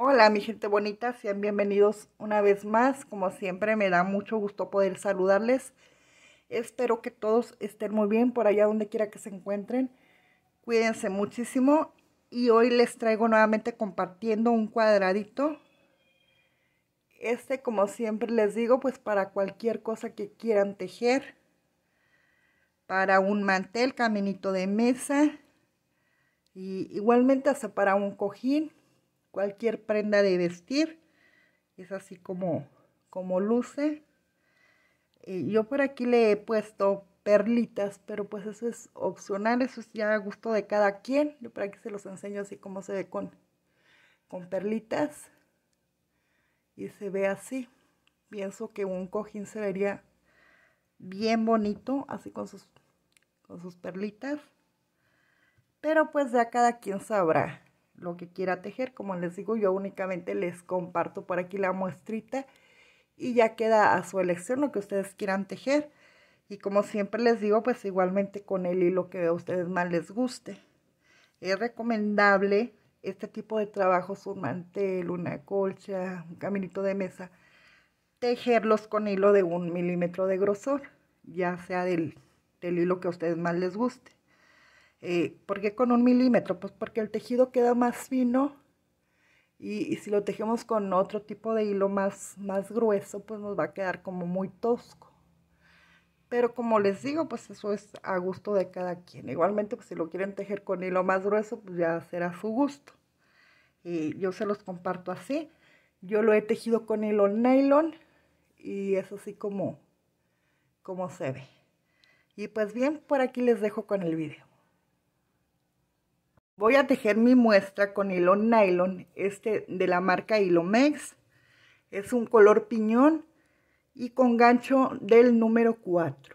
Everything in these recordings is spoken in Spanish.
Hola mi gente bonita, sean bienvenidos una vez más. Como siempre me da mucho gusto poder saludarles. Espero que todos estén muy bien por allá donde quiera que se encuentren. Cuídense muchísimo y hoy les traigo nuevamente compartiendo un cuadradito. Este como siempre les digo pues para cualquier cosa que quieran tejer. Para un mantel, caminito de mesa. Y igualmente hasta para un cojín cualquier prenda de vestir. Es así como, como luce. Eh, yo por aquí le he puesto perlitas, pero pues eso es opcional, eso es ya a gusto de cada quien. Yo por aquí se los enseño así como se ve con, con perlitas. Y se ve así. Pienso que un cojín se vería bien bonito, así con sus, con sus perlitas. Pero pues ya cada quien sabrá lo que quiera tejer. Como les digo, yo únicamente les comparto por aquí la muestrita y ya queda a su elección lo que ustedes quieran tejer. Y como siempre les digo, pues igualmente con el hilo que a ustedes más les guste. Es recomendable este tipo de trabajos, un mantel, una colcha, un caminito de mesa, tejerlos con hilo de un milímetro de grosor, ya sea del, del hilo que a ustedes más les guste. Eh, ¿Por qué con un milímetro? Pues porque el tejido queda más fino y, si lo tejemos con otro tipo de hilo más, más grueso, pues nos va a quedar como muy tosco. Pero como les digo, pues eso es a gusto de cada quien. Igualmente, pues, si lo quieren tejer con hilo más grueso, pues ya será su gusto. Y yo se los comparto así. Yo lo he tejido con hilo nylon y es así como, como se ve. Y pues bien, por aquí les dejo con el video. Voy a tejer mi muestra con hilo nylon, este de la marca Hilomex. Es un color piñón y con gancho del número 4.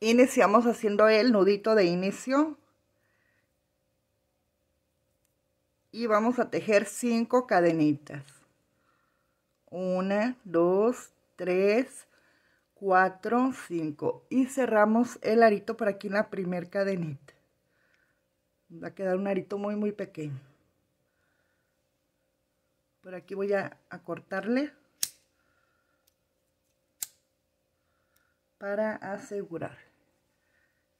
Iniciamos haciendo el nudito de inicio. Y vamos a tejer 5 cadenitas. 1, 2, 3, 4, 5. Y cerramos el arito por aquí en la primer cadenita va a quedar un arito muy muy pequeño por aquí voy a, a cortarle para asegurar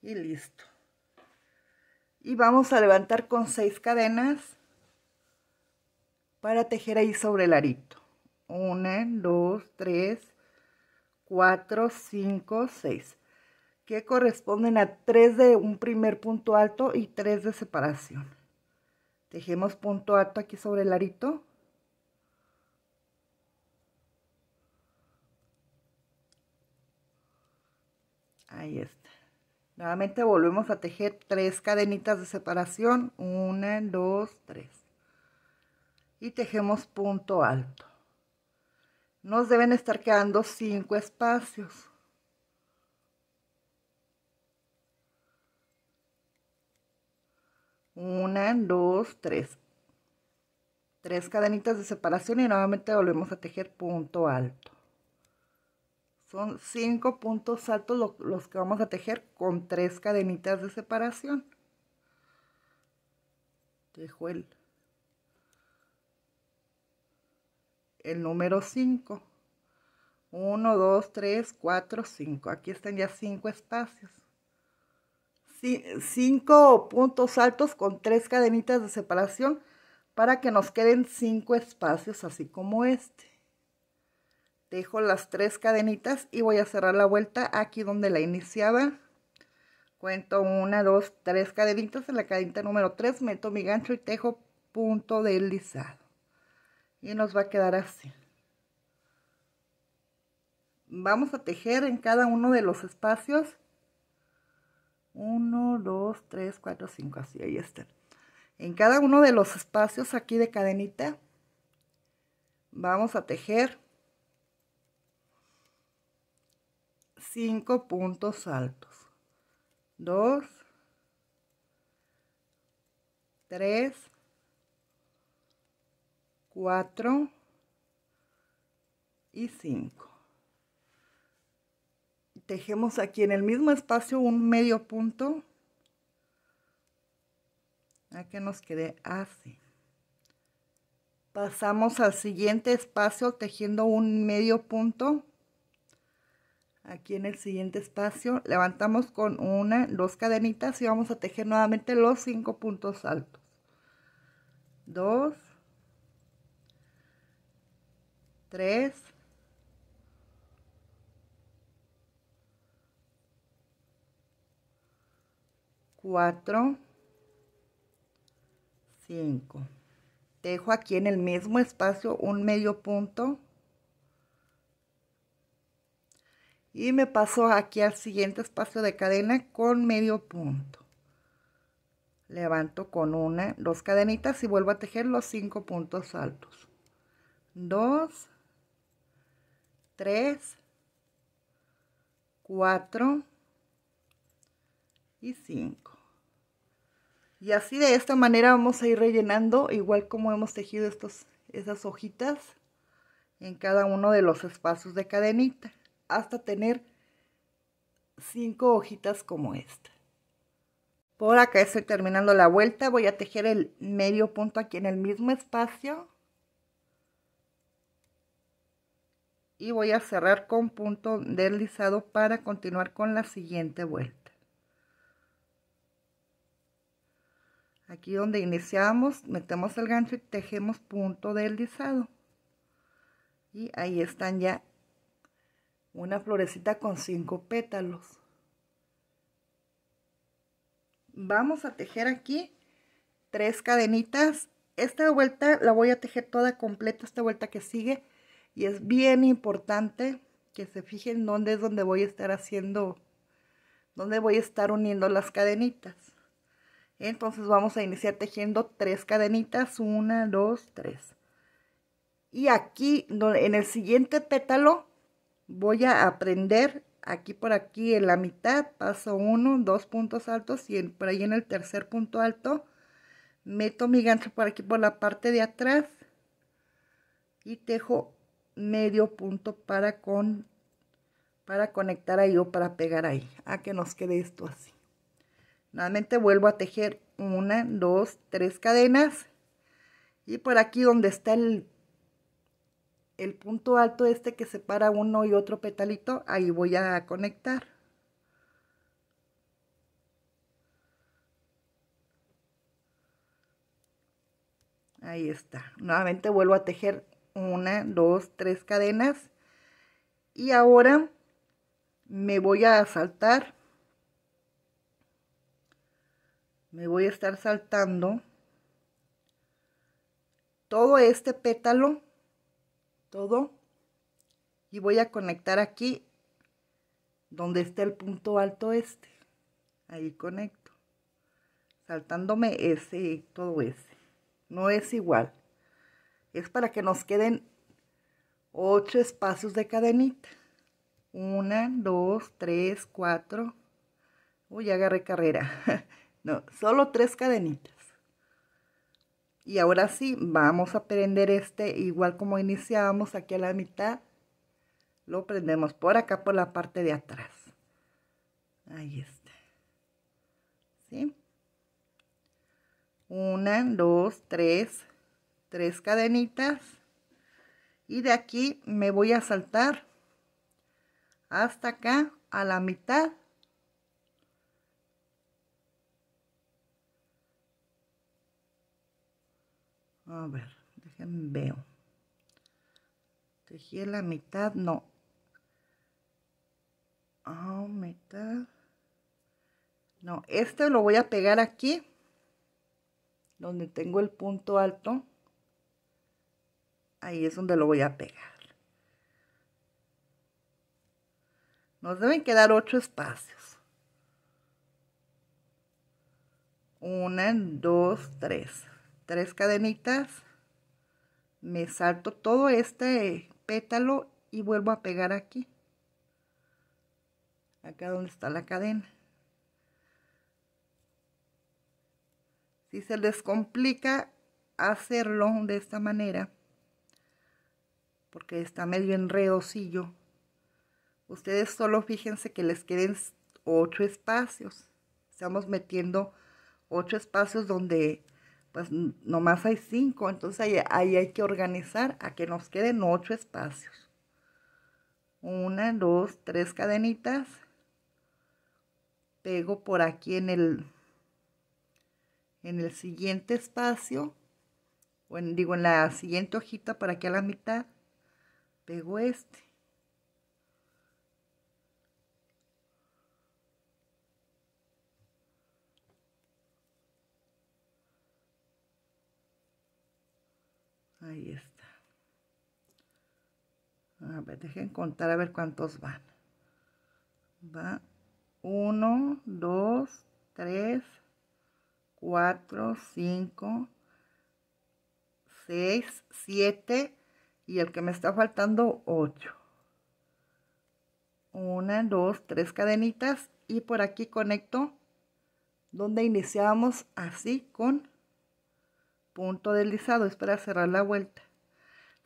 y listo y vamos a levantar con seis cadenas para tejer ahí sobre el arito 1, 2, 3, 4, 5, 6 que corresponden a tres de un primer punto alto y tres de separación. Tejemos punto alto aquí sobre el arito. Ahí está. Nuevamente volvemos a tejer tres cadenitas de separación. Una, dos, tres. Y tejemos punto alto. Nos deben estar quedando cinco espacios. Una, 2, 3, Tres cadenitas de separación y nuevamente volvemos a tejer punto alto. Son cinco puntos altos los que vamos a tejer con tres cadenitas de separación. Tejo el, el número 5. 1, 2, 3, 4, 5. Aquí están ya 5 espacios cinco puntos altos con tres cadenitas de separación para que nos queden cinco espacios así como este. Dejo las tres cadenitas y voy a cerrar la vuelta aquí donde la iniciaba. Cuento una, dos, tres cadenitas. En la cadenita número 3 meto mi gancho y tejo punto deslizado. Y nos va a quedar así. Vamos a tejer en cada uno de los espacios 1, 2, 3, 4, 5, así, ahí está. En cada uno de los espacios aquí de cadenita vamos a tejer 5 puntos altos. 2, 3, 4 y 5 tejemos aquí en el mismo espacio un medio punto a que nos quede así pasamos al siguiente espacio tejiendo un medio punto aquí en el siguiente espacio levantamos con una dos cadenitas y vamos a tejer nuevamente los cinco puntos altos dos tres 4, 5. Dejo aquí en el mismo espacio un medio punto. Y me paso aquí al siguiente espacio de cadena con medio punto. Levanto con una, dos cadenitas y vuelvo a tejer los cinco puntos altos. 2, 3, 4 y 5. Y así de esta manera vamos a ir rellenando, igual como hemos tejido estos, esas hojitas en cada uno de los espacios de cadenita, hasta tener cinco hojitas como esta. Por acá estoy terminando la vuelta, voy a tejer el medio punto aquí en el mismo espacio. Y voy a cerrar con punto deslizado para continuar con la siguiente vuelta. Aquí donde iniciamos, metemos el gancho y tejemos punto del deslizado. Y ahí están ya una florecita con cinco pétalos. Vamos a tejer aquí tres cadenitas. Esta vuelta la voy a tejer toda completa, esta vuelta que sigue. Y es bien importante que se fijen dónde es donde voy a estar haciendo, dónde voy a estar uniendo las cadenitas. Entonces vamos a iniciar tejiendo tres cadenitas, una, dos, tres. Y aquí, en el siguiente pétalo, voy a aprender aquí por aquí en la mitad, paso uno, dos puntos altos y por ahí en el tercer punto alto, meto mi gancho por aquí por la parte de atrás y tejo medio punto para, con, para conectar ahí o para pegar ahí, a que nos quede esto así nuevamente vuelvo a tejer una, dos, tres cadenas y por aquí donde está el, el punto alto este que separa uno y otro petalito, ahí voy a conectar. Ahí está. Nuevamente vuelvo a tejer una, dos, tres cadenas. Y ahora me voy a saltar me voy a estar saltando todo este pétalo, todo, y voy a conectar aquí donde está el punto alto este. Ahí conecto, saltándome ese, todo ese. No es igual. Es para que nos queden ocho espacios de cadenita. Una, dos, tres, cuatro, Uy, agarré carrera. solo tres cadenitas. Y ahora sí, vamos a prender este igual como iniciábamos aquí a la mitad. Lo prendemos por acá, por la parte de atrás. Ahí está. ¿Sí? Una, dos, tres. Tres cadenitas. Y de aquí me voy a saltar hasta acá a la mitad A ver, déjenme veo. Tejí la mitad, no. Ah, mitad. No, este lo voy a pegar aquí, donde tengo el punto alto. Ahí es donde lo voy a pegar. Nos deben quedar ocho espacios. Una, dos, tres tres cadenitas, me salto todo este pétalo y vuelvo a pegar aquí, acá donde está la cadena. Si se les complica hacerlo de esta manera, porque está medio enredosillo, ustedes solo fíjense que les queden ocho espacios. Estamos metiendo ocho espacios donde pues nomás hay cinco, entonces ahí, hay que organizar a que nos queden ocho espacios. Una, dos, tres cadenitas. Pego por aquí en el, en el siguiente espacio, o digo en la siguiente hojita para aquí a la mitad, pego este. Ahí está. A ver, dejen contar a ver cuántos van. Va 1, 2, 3, 4, 5, 6, 7 y el que me está faltando 8. Una, dos, tres cadenitas y por aquí conecto donde iniciamos así con punto deslizado es para cerrar la vuelta.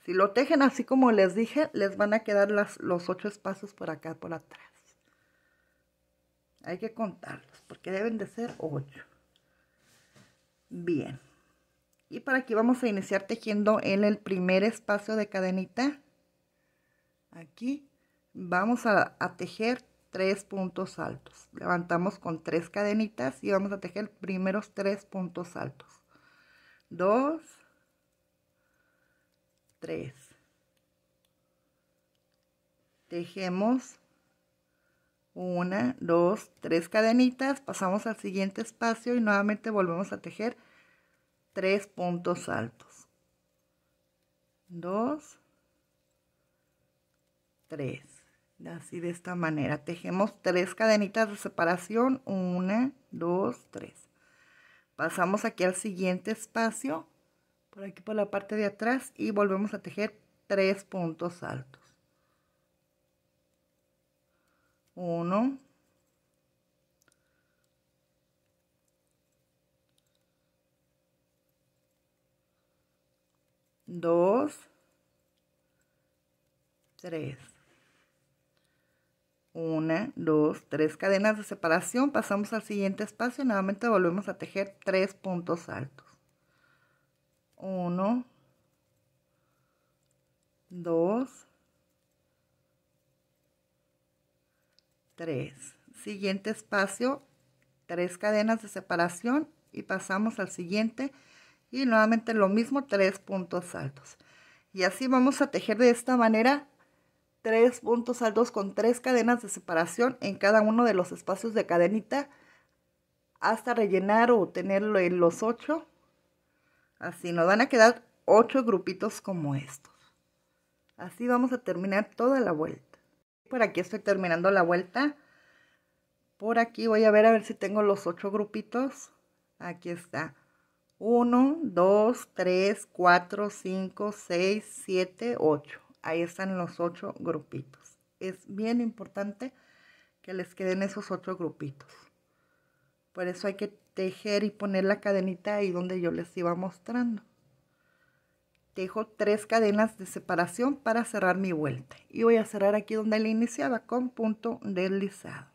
Si lo tejen así como les dije, les van a quedar las, los ocho espacios por acá, por atrás. Hay que contarlos, porque deben de ser ocho. Bien. Y para aquí vamos a iniciar tejiendo en el primer espacio de cadenita. Aquí vamos a, a tejer tres puntos altos. Levantamos con tres cadenitas y vamos a tejer primeros tres puntos altos dos, tres. Tejemos una, dos, tres cadenitas, pasamos al siguiente espacio y nuevamente volvemos a tejer tres puntos altos. Dos, tres. Así de esta manera. Tejemos tres cadenitas de separación. Una, dos, tres pasamos aquí al siguiente espacio por aquí por la parte de atrás y volvemos a tejer tres puntos altos uno dos tres una, dos, tres cadenas de separación, pasamos al siguiente espacio, nuevamente volvemos a tejer tres puntos altos. Uno, dos, tres. Siguiente espacio, tres cadenas de separación y pasamos al siguiente y nuevamente lo mismo, tres puntos altos. Y así vamos a tejer de esta manera tres puntos altos con tres cadenas de separación en cada uno de los espacios de cadenita hasta rellenar o tenerlo en los ocho. Así nos van a quedar ocho grupitos como estos. Así vamos a terminar toda la vuelta. Por aquí estoy terminando la vuelta. Por aquí voy a ver a ver si tengo los ocho grupitos. Aquí está. 1, 2, 3, 4, 5, 6, siete, ocho ahí están los ocho grupitos. Es bien importante que les queden esos ocho grupitos. Por eso hay que tejer y poner la cadenita ahí donde yo les iba mostrando. Tejo tres cadenas de separación para cerrar mi vuelta. Y voy a cerrar aquí donde la iniciaba con punto deslizado.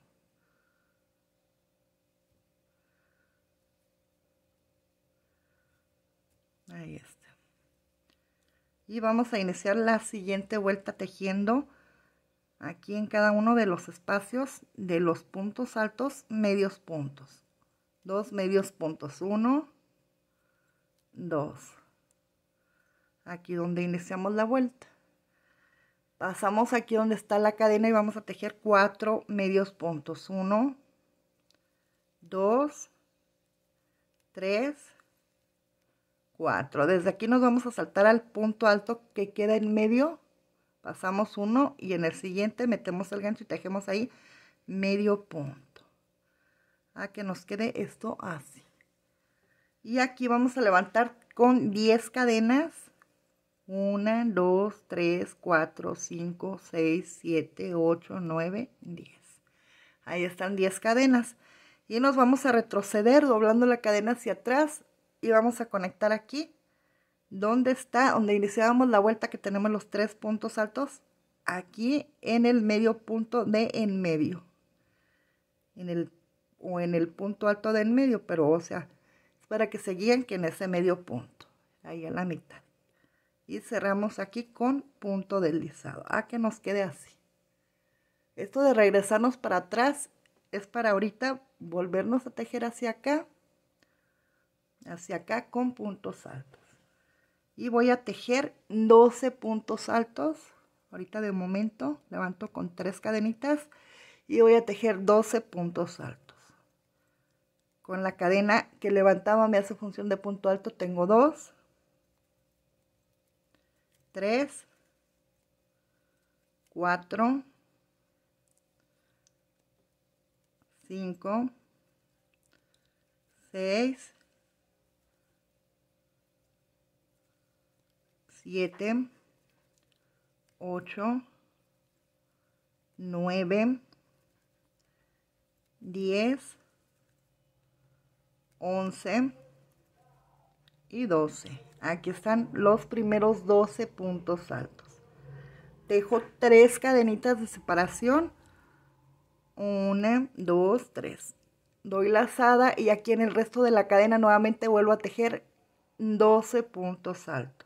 y vamos a iniciar la siguiente vuelta tejiendo aquí en cada uno de los espacios de los puntos altos medios puntos dos medios puntos uno dos aquí donde iniciamos la vuelta pasamos aquí donde está la cadena y vamos a tejer cuatro medios puntos uno dos tres 4. Desde aquí nos vamos a saltar al punto alto que queda en medio. Pasamos uno y en el siguiente metemos el gancho y tejemos ahí medio punto. A que nos quede esto así. Y aquí vamos a levantar con 10 cadenas. 1, 2, 3, 4, 5, 6, 7, 8, 9, 10. Ahí están 10 cadenas. Y nos vamos a retroceder doblando la cadena hacia atrás y vamos a conectar aquí. donde está? Donde iniciábamos la vuelta que tenemos los tres puntos altos. Aquí en el medio punto de en medio. En el, o en el punto alto de en medio, pero o sea, es para que se guíen que en ese medio punto. Ahí a la mitad. Y cerramos aquí con punto deslizado. A que nos quede así. Esto de regresarnos para atrás es para ahorita volvernos a tejer hacia acá hacia acá con puntos altos. Y voy a tejer 12 puntos altos. Ahorita de momento levanto con tres cadenitas y voy a tejer 12 puntos altos. Con la cadena que levantaba me hace función de punto alto, tengo 2, 3, 4, 5, 6, 7, 8, 9, 10, 11 y 12. Aquí están los primeros 12 puntos altos. Dejo tres cadenitas de separación. 1, 2, 3. Doy lazada y aquí en el resto de la cadena nuevamente vuelvo a tejer 12 puntos altos.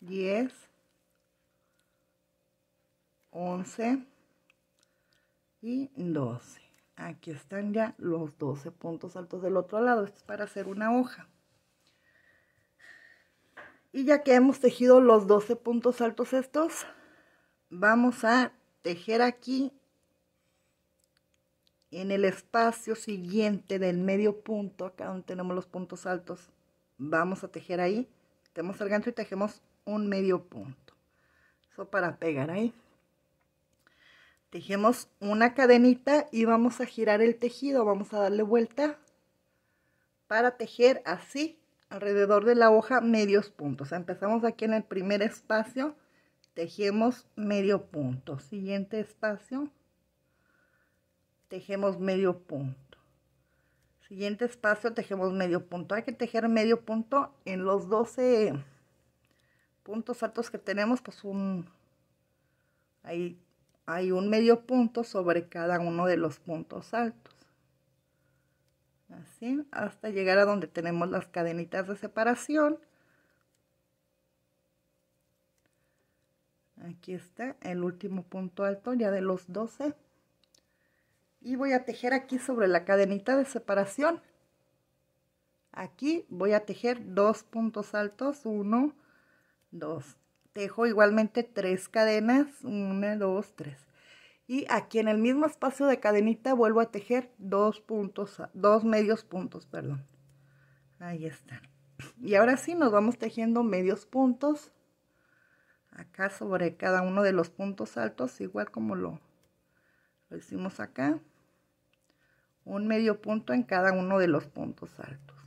10, 11 y 12. Aquí están ya los 12 puntos altos del otro lado. Esto es para hacer una hoja. Y ya que hemos tejido los 12 puntos altos estos, vamos a tejer aquí en el espacio siguiente del medio punto, acá donde tenemos los puntos altos, vamos a tejer ahí, tenemos el gancho y tejemos un medio punto. Eso para pegar ahí. Tejemos una cadenita y vamos a girar el tejido, vamos a darle vuelta para tejer así alrededor de la hoja medios puntos. Empezamos aquí en el primer espacio, tejemos medio punto. Siguiente espacio, tejemos medio punto. Siguiente espacio, tejemos medio punto. Hay que tejer medio punto en los 12 puntos altos que tenemos, pues un, hay, hay un medio punto sobre cada uno de los puntos altos. Así, hasta llegar a donde tenemos las cadenitas de separación. Aquí está el último punto alto ya de los 12. Y voy a tejer aquí sobre la cadenita de separación. Aquí voy a tejer dos puntos altos, uno Dos. Tejo igualmente tres cadenas, 1, dos, tres. Y aquí en el mismo espacio de cadenita vuelvo a tejer dos puntos, dos medios puntos, perdón. Ahí están. Y ahora sí nos vamos tejiendo medios puntos acá sobre cada uno de los puntos altos, igual como lo hicimos acá. Un medio punto en cada uno de los puntos altos.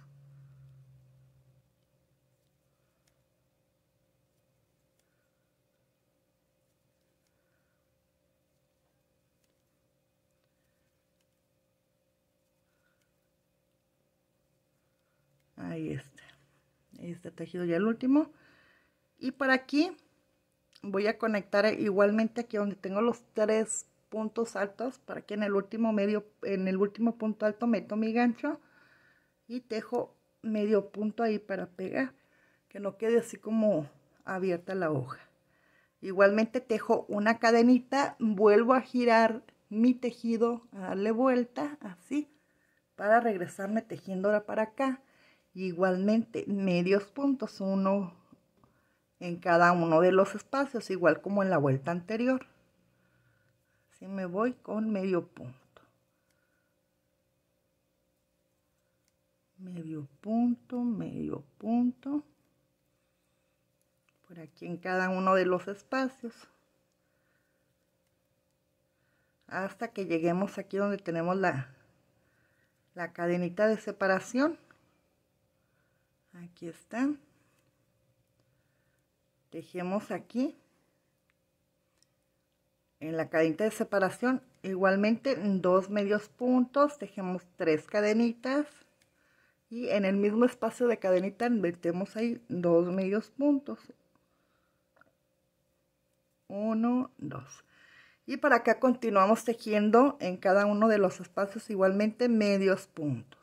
este este tejido ya el último y para aquí voy a conectar igualmente aquí donde tengo los tres puntos altos para que en el último medio en el último punto alto meto mi gancho y tejo medio punto ahí para pegar que no quede así como abierta la hoja igualmente tejo una cadenita vuelvo a girar mi tejido a darle vuelta así para regresarme tejiendo ahora para acá Igualmente, medios puntos, uno en cada uno de los espacios, igual como en la vuelta anterior. Así me voy con medio punto. Medio punto, medio punto. Por aquí en cada uno de los espacios. Hasta que lleguemos aquí donde tenemos la, la cadenita de separación aquí está. tejemos aquí en la cadenita de separación igualmente dos medios puntos tejemos tres cadenitas y en el mismo espacio de cadenita metemos ahí dos medios puntos uno dos y para acá continuamos tejiendo en cada uno de los espacios igualmente medios puntos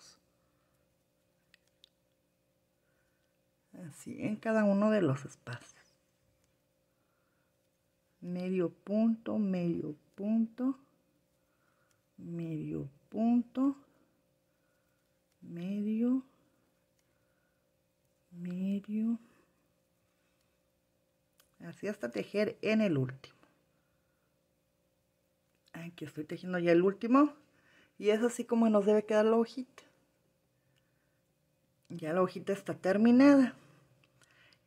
así en cada uno de los espacios. Medio punto, medio punto, medio punto, medio, medio, así hasta tejer en el último. Aquí estoy tejiendo ya el último y es así como nos debe quedar la hojita ya la hojita está terminada.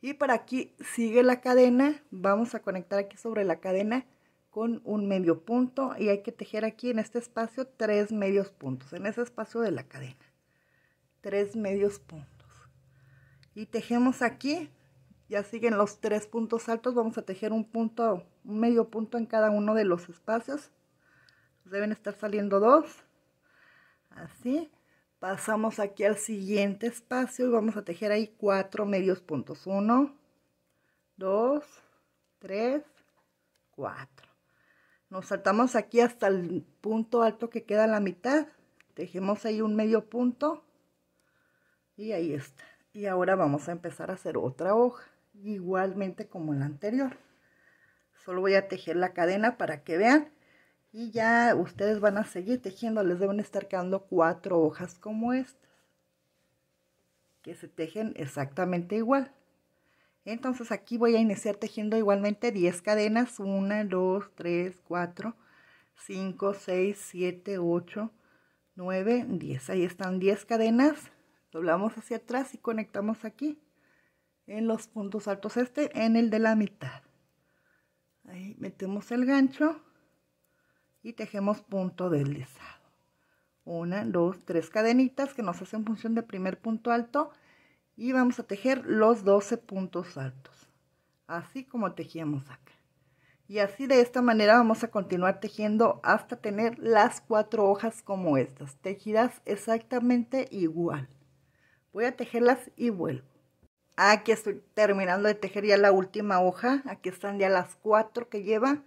Y para aquí sigue la cadena, vamos a conectar aquí sobre la cadena con un medio punto y hay que tejer aquí en este espacio tres medios puntos, en ese espacio de la cadena, tres medios puntos. Y tejemos aquí, ya siguen los tres puntos altos, vamos a tejer un punto, un medio punto en cada uno de los espacios. Deben estar saliendo dos, así, Pasamos aquí al siguiente espacio y vamos a tejer ahí cuatro medios puntos. Uno, dos, tres, cuatro. Nos saltamos aquí hasta el punto alto que queda en la mitad. Tejemos ahí un medio punto. Y ahí está. Y ahora vamos a empezar a hacer otra hoja. Igualmente como la anterior. Solo voy a tejer la cadena para que vean y ya ustedes van a seguir tejiendo, les deben estar quedando cuatro hojas como estas, que se tejen exactamente igual. Entonces aquí voy a iniciar tejiendo igualmente 10 cadenas, 1, 2, 3, 4, 5, 6, 7, 8, 9, 10. Ahí están 10 cadenas, doblamos hacia atrás y conectamos aquí en los puntos altos este, en el de la mitad. Ahí metemos el gancho y tejemos punto deslizado. Una, dos, tres cadenitas que nos hacen función de primer punto alto y vamos a tejer los 12 puntos altos, así como tejíamos acá. Y así de esta manera vamos a continuar tejiendo hasta tener las cuatro hojas como estas, tejidas exactamente igual. Voy a tejerlas y vuelvo. Aquí estoy terminando de tejer ya la última hoja, aquí están ya las cuatro que lleva.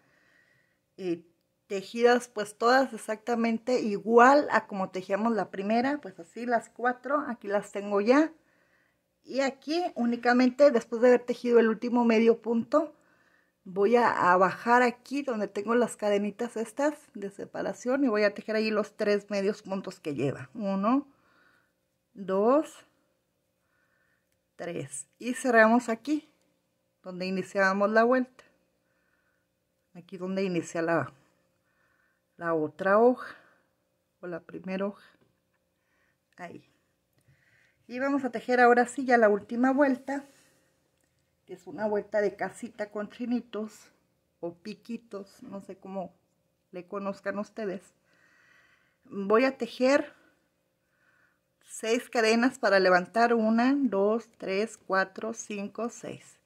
Y tejidas pues todas exactamente igual a como tejíamos la primera, pues así las cuatro, aquí las tengo ya. Y aquí únicamente después de haber tejido el último medio punto, voy a, bajar aquí donde tengo las cadenitas estas de separación y voy a tejer ahí los tres medios puntos que lleva. Uno, dos, tres. Y cerramos aquí, donde iniciábamos la vuelta. Aquí donde inicia la la otra hoja o la primera hoja ahí y vamos a tejer ahora sí ya la última vuelta que es una vuelta de casita con chinitos o piquitos no sé cómo le conozcan ustedes voy a tejer seis cadenas para levantar una, dos, tres, cuatro, cinco, seis,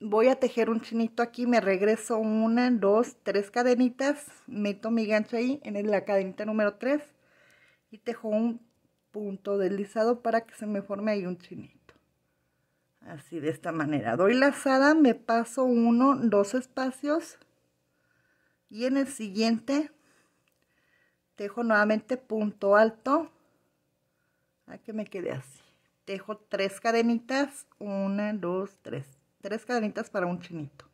voy a tejer un chinito aquí, me regreso una, dos, tres cadenitas, meto mi gancho ahí en la cadenita número tres y tejo un punto deslizado para que se me forme ahí un chinito. Así de esta manera. Doy lazada, me paso uno, dos espacios y en el siguiente tejo nuevamente punto alto a que me quede así. Tejo tres cadenitas, una, dos, tres tres cadenitas para un chinito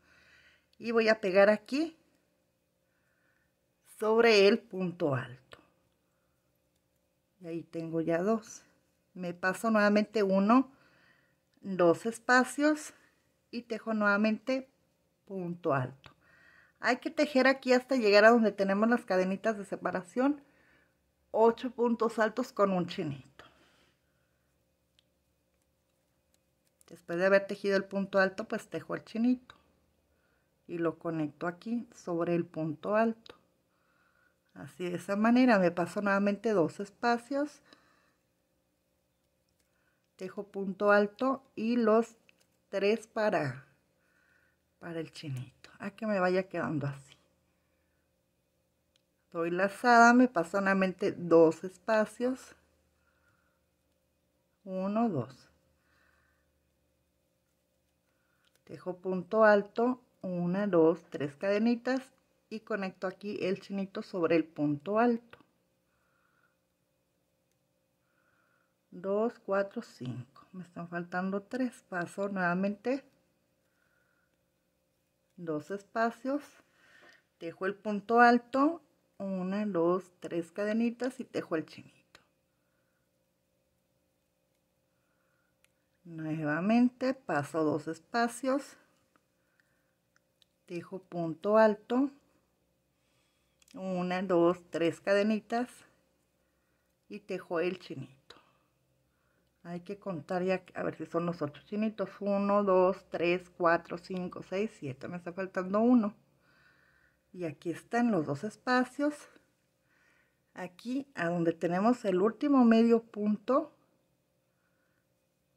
y voy a pegar aquí sobre el punto alto y ahí tengo ya dos me paso nuevamente uno dos espacios y tejo nuevamente punto alto hay que tejer aquí hasta llegar a donde tenemos las cadenitas de separación ocho puntos altos con un chinito Después de haber tejido el punto alto, pues tejo el chinito. Y lo conecto aquí sobre el punto alto. Así de esa manera me paso nuevamente dos espacios. Tejo punto alto y los tres para, para el chinito. A que me vaya quedando así. Doy lazada, me paso nuevamente dos espacios. Uno, dos. Dejo punto alto, una, dos, tres cadenitas y conecto aquí el chinito sobre el punto alto. 2, 4, 5. Me están faltando 3. Paso nuevamente 2 espacios. Dejo el punto alto. 1, 2, 3 cadenitas y tejo el chinito. Nuevamente paso dos espacios, dejo punto alto, una, dos, tres cadenitas y tejo el chinito. Hay que contar ya, a ver si son los otros chinitos. Uno, dos, tres, cuatro, cinco, seis, siete. Me está faltando uno. Y aquí están los dos espacios. Aquí, a donde tenemos el último medio punto,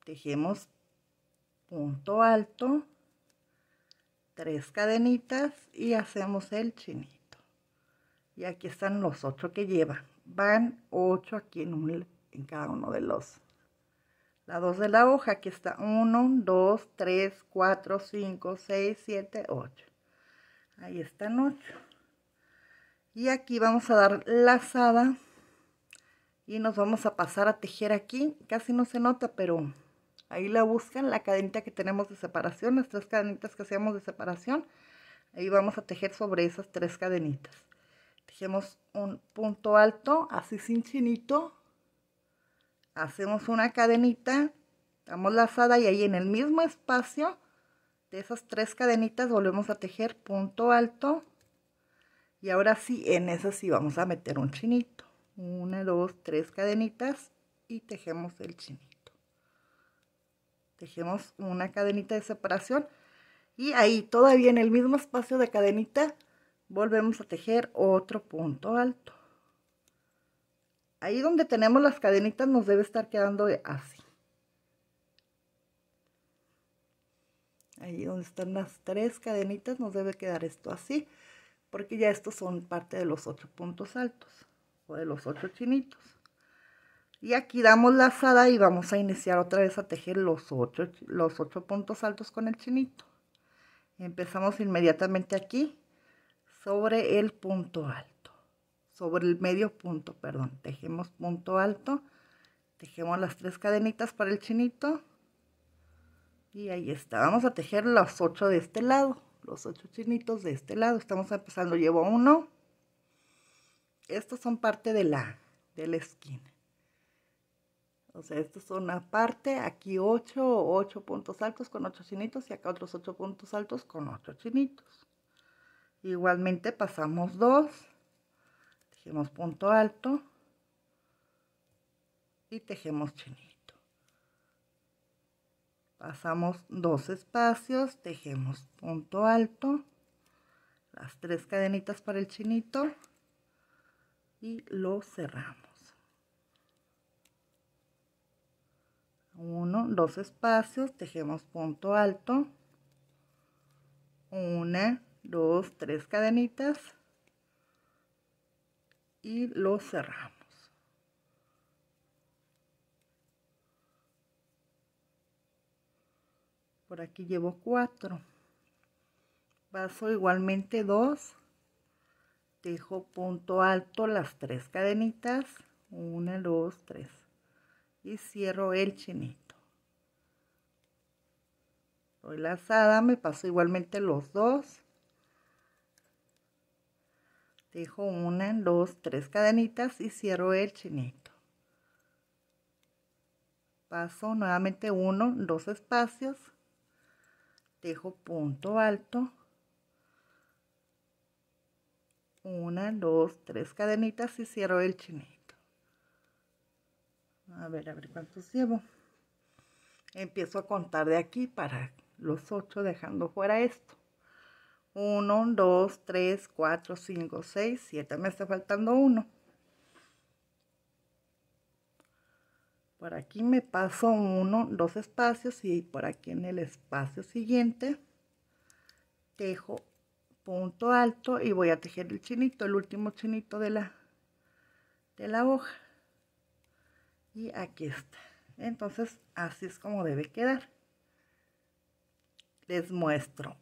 tejemos punto alto tres cadenitas y hacemos el chinito y aquí están los ocho que lleva. van ocho aquí en, un, en cada uno de los lados de la hoja aquí está uno, dos, tres, cuatro, cinco, seis, siete, ocho. ahí están ocho. y aquí vamos a dar lazada y nos vamos a pasar a tejer aquí casi no se nota pero Ahí la buscan, la cadenita que tenemos de separación, las tres cadenitas que hacíamos de separación. Ahí vamos a tejer sobre esas tres cadenitas. Tejemos un punto alto, así sin chinito. Hacemos una cadenita, damos lazada y ahí en el mismo espacio de esas tres cadenitas volvemos a tejer punto alto. Y ahora sí, en esas sí vamos a meter un chinito. Una, dos, tres cadenitas y tejemos el chinito. Tejemos una cadenita de separación y ahí todavía en el mismo espacio de cadenita volvemos a tejer otro punto alto. Ahí donde tenemos las cadenitas nos debe estar quedando así. Ahí donde están las tres cadenitas nos debe quedar esto así, porque ya estos son parte de los ocho puntos altos o de los ocho chinitos. Y aquí damos la lazada y vamos a iniciar otra vez a tejer los ocho, los ocho puntos altos con el chinito. Empezamos inmediatamente aquí, sobre el punto alto, sobre el medio punto, perdón. Tejemos punto alto, tejemos las tres cadenitas para el chinito. Y ahí está, vamos a tejer los ocho de este lado, los ocho chinitos de este lado. Estamos empezando, llevo uno. Estos son parte de la, de la esquina. Entonces, esto es una parte, aquí 8, 8 puntos altos con 8 chinitos y acá otros ocho puntos altos con 8 chinitos. Igualmente pasamos 2, tejemos punto alto y tejemos chinito. Pasamos dos espacios, tejemos punto alto, las tres cadenitas para el chinito y lo cerramos. 1, 2 espacios, tejemos punto alto, 1, 2, 3 cadenitas y lo cerramos. Por aquí llevo 4. Paso igualmente 2. Tejo punto alto las 3 cadenitas. 1, 2, 3 y cierro el chinito. Doy asada me paso igualmente los dos. Dejo una, dos, tres cadenitas y cierro el chinito. Paso nuevamente uno, dos espacios. Dejo punto alto. Una, dos, tres cadenitas y cierro el chinito. A ver, a ver cuántos llevo. Empiezo a contar de aquí para los ocho, dejando fuera esto. Uno, dos, tres, cuatro, cinco, seis, siete. Me está faltando uno. Por aquí me paso uno, dos espacios y por aquí en el espacio siguiente tejo punto alto y voy a tejer el chinito, el último chinito de la, de la hoja y aquí está entonces así es como debe quedar les muestro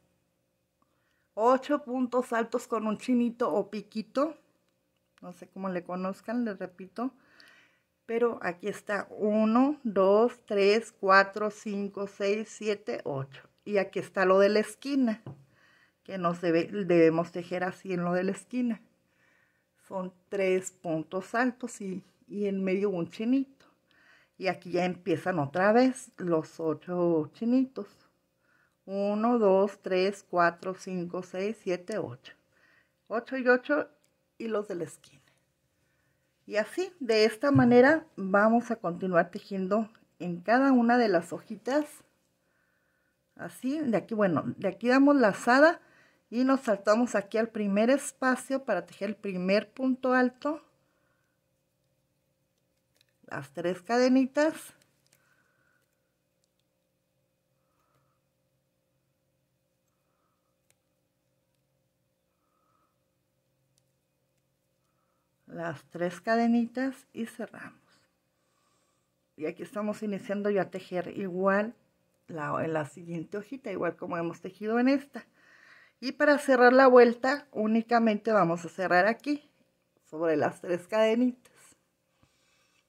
Ocho puntos altos con un chinito o piquito no sé cómo le conozcan les repito pero aquí está 1 2 3 4 5 6 siete, 8 y aquí está lo de la esquina que nos debemos tejer así en lo de la esquina son tres puntos altos y, y en medio un chinito y aquí ya empiezan otra vez los ocho chinitos. Uno, dos, tres, cuatro, cinco, seis, siete, ocho. Ocho y ocho y los de la esquina. Y así, de esta manera, vamos a continuar tejiendo en cada una de las hojitas. Así, de aquí, bueno, de aquí damos la lazada y nos saltamos aquí al primer espacio para tejer el primer punto alto las tres cadenitas. Las tres cadenitas y cerramos. Y aquí estamos iniciando ya a tejer igual la, en la siguiente hojita, igual como hemos tejido en esta. Y para cerrar la vuelta, únicamente vamos a cerrar aquí, sobre las tres cadenitas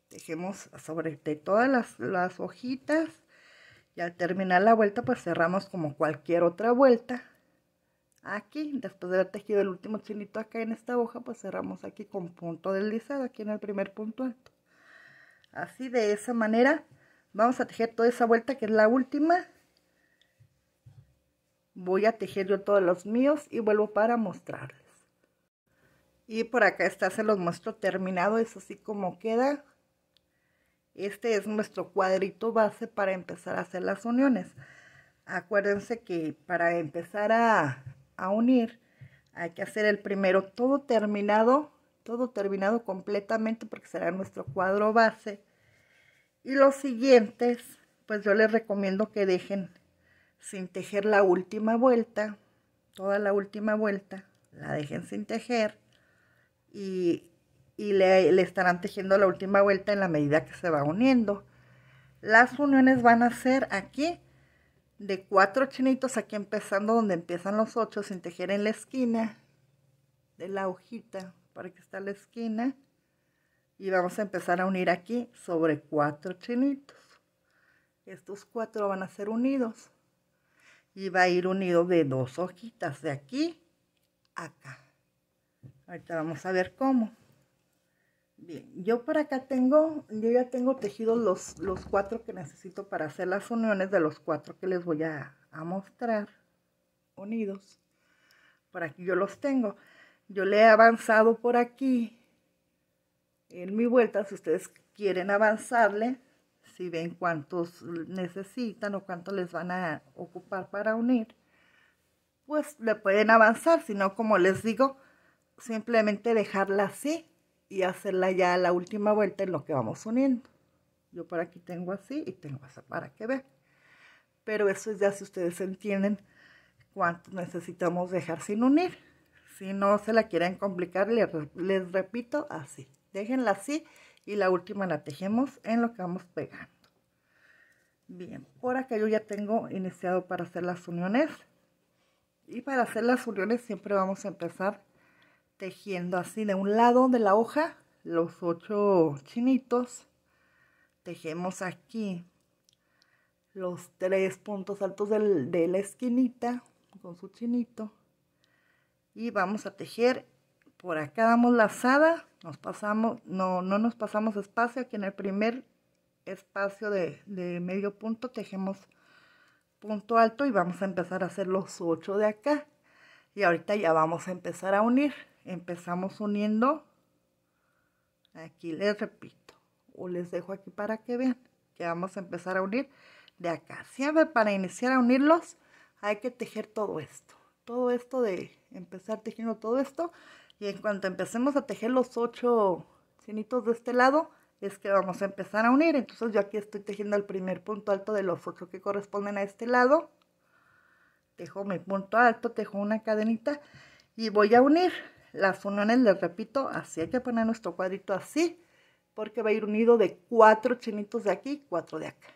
tejemos sobre todas las, las hojitas y al terminar la vuelta pues cerramos como cualquier otra vuelta aquí después de haber tejido el último chinito acá en esta hoja pues cerramos aquí con punto deslizado aquí en el primer punto alto así de esa manera vamos a tejer toda esa vuelta que es la última voy a tejer yo todos los míos y vuelvo para mostrarles y por acá está se los muestro terminado es así como queda este es nuestro cuadrito base para empezar a hacer las uniones. Acuérdense que para empezar a, unir hay que hacer el primero todo terminado, todo terminado completamente porque será nuestro cuadro base. Y los siguientes, pues yo les recomiendo que dejen sin tejer la última vuelta, toda la última vuelta, la dejen sin tejer y y le, estarán tejiendo la última vuelta en la medida que se va uniendo. Las uniones van a ser aquí de cuatro chinitos, aquí empezando donde empiezan los ocho, sin tejer en la esquina de la hojita, para que está la esquina. Y vamos a empezar a unir aquí sobre cuatro chinitos. Estos cuatro van a ser unidos. Y va a ir unido de dos hojitas, de aquí a acá. Ahorita vamos a ver cómo. Bien, yo por acá tengo, yo ya tengo tejidos los, los cuatro que necesito para hacer las uniones de los cuatro que les voy a, mostrar unidos. Por aquí yo los tengo. Yo le he avanzado por aquí en mi vuelta, si ustedes quieren avanzarle, si ven cuántos necesitan o cuántos les van a ocupar para unir, pues le pueden avanzar, si no, como les digo, simplemente dejarla así y hacerla ya la última vuelta en lo que vamos uniendo. Yo por aquí tengo así y tengo así para que vean. Pero eso es ya si ustedes entienden cuánto necesitamos dejar sin unir. Si no se la quieren complicar, les, les repito, así. Déjenla así y la última la tejemos en lo que vamos pegando. Bien, por acá yo ya tengo iniciado para hacer las uniones. Y para hacer las uniones siempre vamos a empezar tejiendo así de un lado de la hoja los ocho chinitos tejemos aquí los tres puntos altos de la esquinita con su chinito y vamos a tejer por acá damos lazada nos pasamos no no nos pasamos espacio aquí en el primer espacio de, de medio punto tejemos punto alto y vamos a empezar a hacer los ocho de acá y ahorita ya vamos a empezar a unir Empezamos uniendo, aquí les repito, o les dejo aquí para que vean que vamos a empezar a unir de acá. Siempre para iniciar a unirlos hay que tejer todo esto, todo esto de empezar tejiendo todo esto y en cuanto empecemos a tejer los ocho cienitos de este lado es que vamos a empezar a unir. Entonces yo aquí estoy tejiendo el primer punto alto de los ocho que corresponden a este lado. Tejo mi punto alto, tejo una cadenita y voy a unir. Las uniones, les repito, así hay que poner nuestro cuadrito así, porque va a ir unido de cuatro chinitos de aquí, cuatro de acá.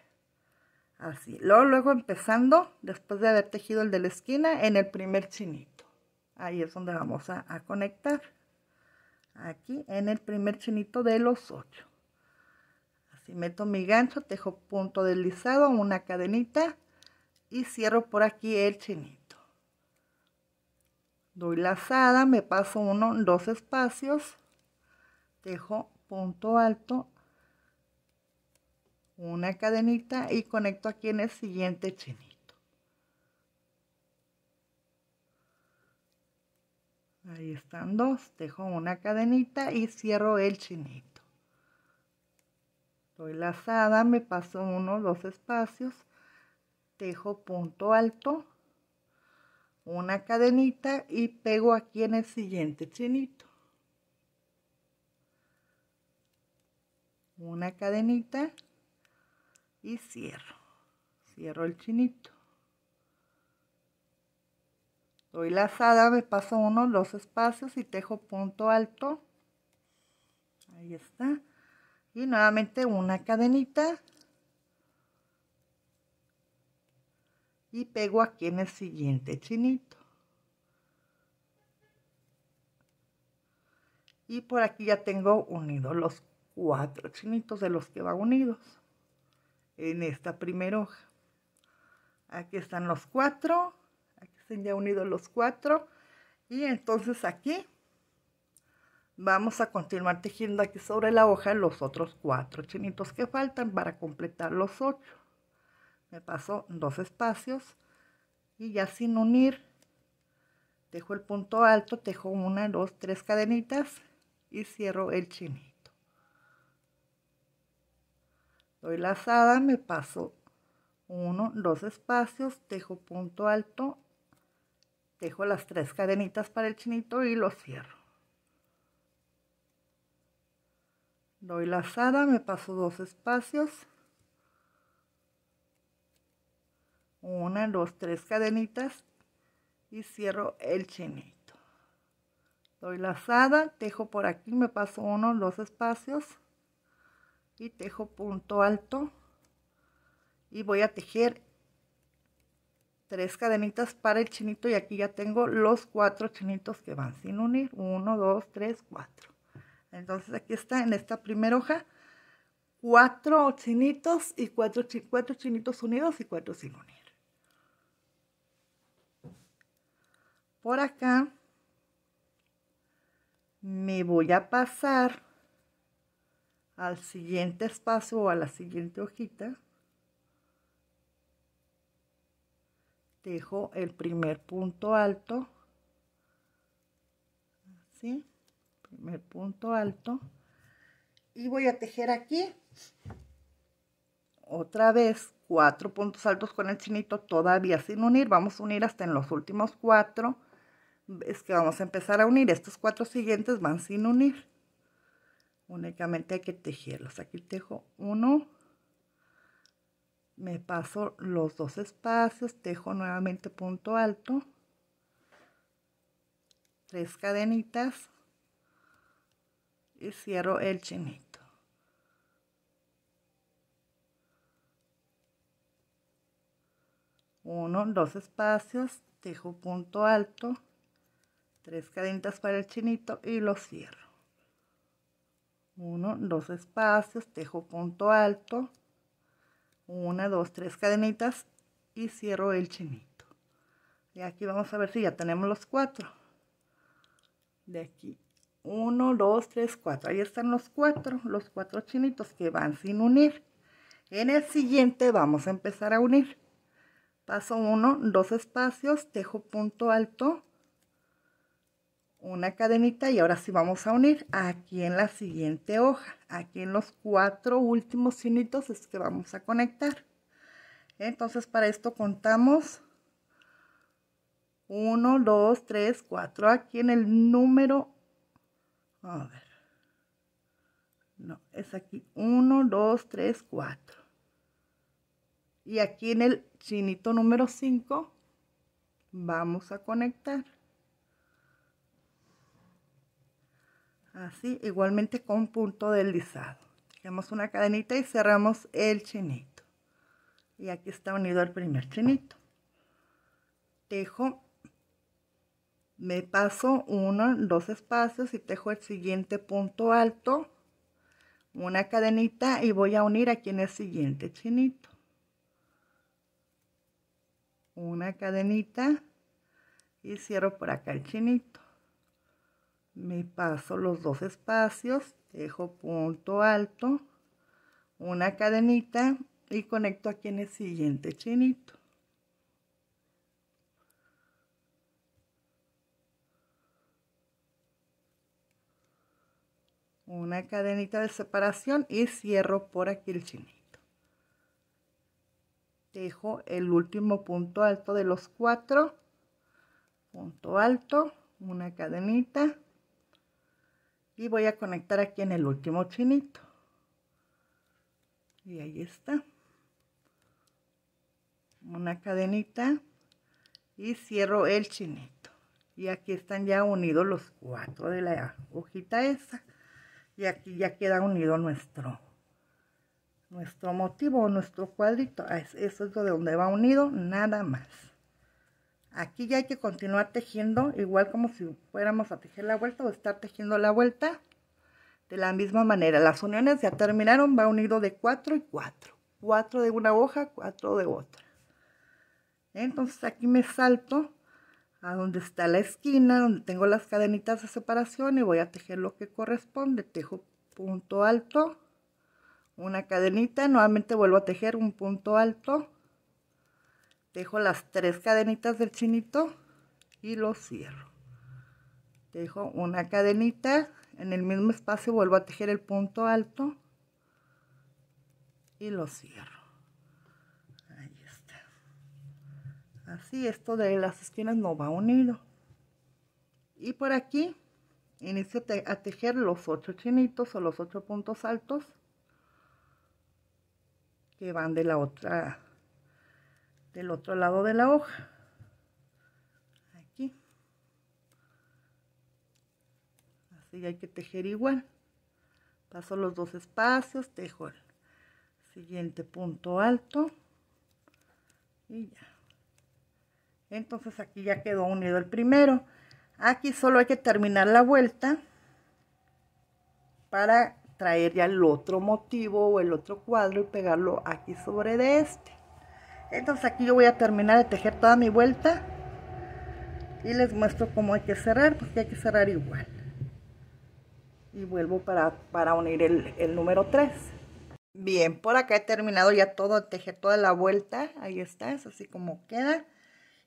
Así. Luego, luego empezando, después de haber tejido el de la esquina, en el primer chinito. Ahí es donde vamos a, a conectar. Aquí, en el primer chinito de los ocho. Así meto mi gancho, tejo punto deslizado, una cadenita y cierro por aquí el chinito doy lazada, me paso uno, dos espacios, dejo punto alto, una cadenita y conecto aquí en el siguiente chinito. Ahí están dos, dejo una cadenita y cierro el chinito. Doy lazada, me paso uno, dos espacios, dejo punto alto, una cadenita y pego aquí en el siguiente chinito. Una cadenita y cierro. Cierro el chinito. Doy lazada, me paso uno, los espacios y tejo punto alto. Ahí está. Y nuevamente una cadenita y pego aquí en el siguiente chinito. Y por aquí ya tengo unidos los cuatro chinitos de los que va unidos en esta primera hoja. Aquí están los cuatro, aquí están ya unidos los cuatro. Y entonces aquí vamos a continuar tejiendo aquí sobre la hoja los otros cuatro chinitos que faltan para completar los ocho me paso dos espacios y ya sin unir dejo el punto alto tejo una dos tres cadenitas y cierro el chinito doy lazada me paso uno dos espacios tejo punto alto dejo las tres cadenitas para el chinito y lo cierro doy lazada me paso dos espacios una, dos, tres cadenitas y cierro el chinito. Doy lazada, tejo por aquí, me paso uno, los espacios y tejo punto alto y voy a tejer tres cadenitas para el chinito y aquí ya tengo los cuatro chinitos que van sin unir. Uno, dos, tres, cuatro. Entonces aquí está en esta primera hoja cuatro chinitos y cuatro, cuatro chinitos unidos y cuatro sin unir. por acá. Me voy a pasar al siguiente espacio o a la siguiente hojita. Dejo el primer punto alto. Así. Primer punto alto. Y voy a tejer aquí otra vez cuatro puntos altos con el chinito todavía sin unir. Vamos a unir hasta en los últimos cuatro es que vamos a empezar a unir. Estos cuatro siguientes van sin unir. Únicamente hay que tejerlos. Aquí tejo uno. Me paso los dos espacios. Tejo nuevamente punto alto. Tres cadenitas. Y cierro el chinito. Uno, dos espacios. Tejo punto alto tres cadenitas para el chinito y lo cierro. Uno, dos espacios, tejo punto alto, una, dos, tres cadenitas y cierro el chinito. Y aquí vamos a ver si ya tenemos los cuatro. De aquí, uno, dos, tres, cuatro. Ahí están los cuatro, los cuatro chinitos que van sin unir. En el siguiente vamos a empezar a unir. Paso uno, dos espacios, tejo punto alto, una cadenita y ahora sí vamos a unir aquí en la siguiente hoja aquí en los cuatro últimos cinitos es que vamos a conectar entonces para esto contamos 1 2 3 4 aquí en el número a ver no es aquí 1 2 3 4 y aquí en el chinito número 5 vamos a conectar Así, igualmente con punto deslizado. Tenemos una cadenita y cerramos el chinito. Y aquí está unido el primer chinito. Tejo, me paso uno, dos espacios y tejo el siguiente punto alto, una cadenita y voy a unir aquí en el siguiente chinito. Una cadenita y cierro por acá el chinito me paso los dos espacios, dejo punto alto, una cadenita y conecto aquí en el siguiente chinito. Una cadenita de separación y cierro por aquí el chinito. Dejo el último punto alto de los cuatro. Punto alto, una cadenita, y voy a conectar aquí en el último chinito y ahí está una cadenita y cierro el chinito y aquí están ya unidos los cuatro de la hojita esa y aquí ya queda unido nuestro nuestro motivo nuestro cuadrito ah, eso es lo de donde va unido nada más Aquí ya hay que continuar tejiendo, igual como si fuéramos a tejer la vuelta o estar tejiendo la vuelta. De la misma manera, las uniones ya terminaron, va unido de 4 y 4. 4 de una hoja, 4 de otra. Entonces aquí me salto a donde está la esquina, donde tengo las cadenitas de separación y voy a tejer lo que corresponde. Tejo punto alto, una cadenita, nuevamente vuelvo a tejer un punto alto, Dejo las tres cadenitas del chinito y lo cierro. Dejo una cadenita, en el mismo espacio vuelvo a tejer el punto alto y lo cierro. Ahí está. Así, esto de las esquinas no va unido. Y por aquí inicio a tejer los ocho chinitos o los ocho puntos altos que van de la otra del otro lado de la hoja. Aquí. Así hay que tejer igual. Paso los dos espacios, tejo el siguiente punto alto y ya. Entonces aquí ya quedó unido el primero. Aquí solo hay que terminar la vuelta para traer ya el otro motivo o el otro cuadro y pegarlo aquí sobre de este entonces aquí yo voy a terminar de tejer toda mi vuelta y les muestro cómo hay que cerrar porque hay que cerrar igual y vuelvo para, para unir el, número 3 bien por acá he terminado ya todo tejer toda la vuelta ahí está es así como queda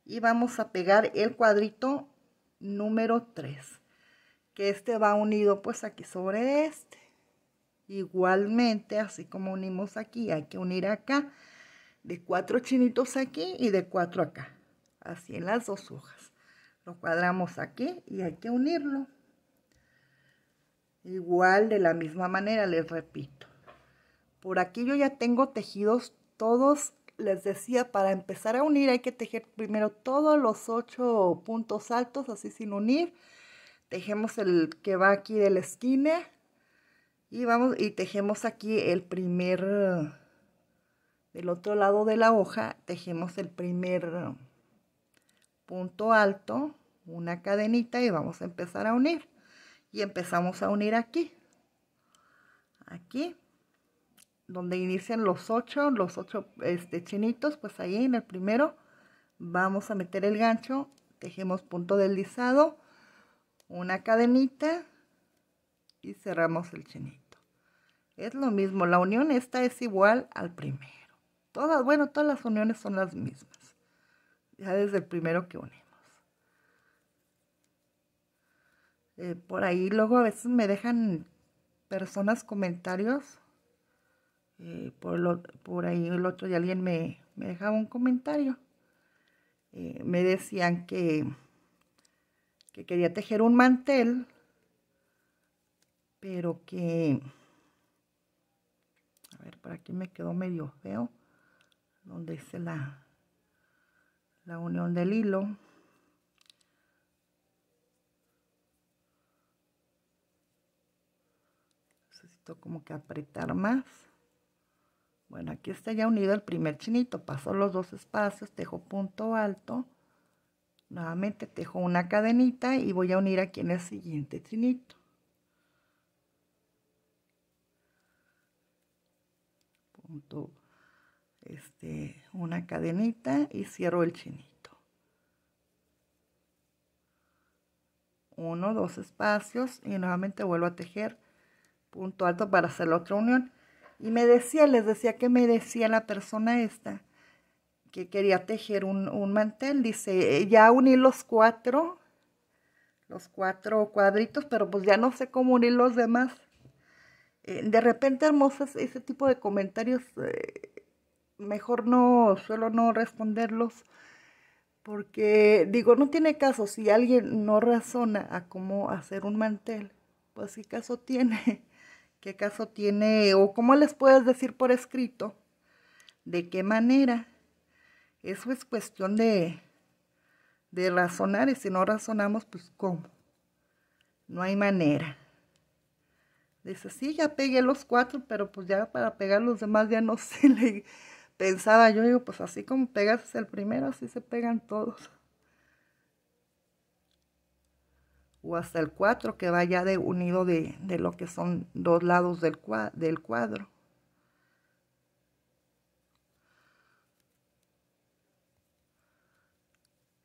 y vamos a pegar el cuadrito número 3 que este va unido pues aquí sobre este igualmente así como unimos aquí hay que unir acá de cuatro chinitos aquí y de cuatro acá. Así en las dos hojas. Lo cuadramos aquí y hay que unirlo. Igual de la misma manera, les repito. Por aquí yo ya tengo tejidos todos, les decía, para empezar a unir hay que tejer primero todos los ocho puntos altos, así sin unir. Tejemos el que va aquí de la esquina y vamos y tejemos aquí el primer del otro lado de la hoja tejemos el primer punto alto, una cadenita y vamos a empezar a unir. Y empezamos a unir aquí. Aquí, donde inician los ocho, los ocho este, chinitos, pues ahí en el primero vamos a meter el gancho, tejemos punto deslizado, una cadenita y cerramos el chinito. Es lo mismo, la unión esta es igual al primero. Todas, bueno, todas las uniones son las mismas. Ya desde el primero que unimos. Eh, por ahí luego a veces me dejan personas comentarios. Eh, por, por ahí el otro día alguien me, dejaba un comentario. Eh, me decían que, que quería tejer un mantel, pero que... A ver, por aquí me quedó medio feo donde es la, la unión del hilo. Necesito como que apretar más. Bueno, aquí está ya unido el primer chinito. Paso los dos espacios, tejo punto alto. Nuevamente tejo una cadenita y voy a unir aquí en el siguiente chinito. Punto este, una cadenita y cierro el chinito. Uno, dos espacios y nuevamente vuelvo a tejer punto alto para hacer la otra unión. Y me decía, les decía que me decía la persona esta que quería tejer un, mantel. Dice, eh, ya uní los cuatro, los cuatro cuadritos, pero pues ya no sé cómo unir los demás. Eh, de repente, hermosas, ese tipo de comentarios eh, mejor no, suelo no responderlos porque digo, no tiene caso, si alguien no razona a cómo hacer un mantel, pues qué caso tiene, qué caso tiene, o cómo les puedes decir por escrito, de qué manera. Eso es cuestión de, de razonar y si no razonamos, pues cómo. No hay manera. Dice, sí, ya pegué los cuatro, pero pues ya para pegar los demás ya no se Le, pensaba yo, digo, pues así como pegas el primero, así se pegan todos. O hasta el 4 que vaya de unido de, lo que son dos lados del, del cuadro.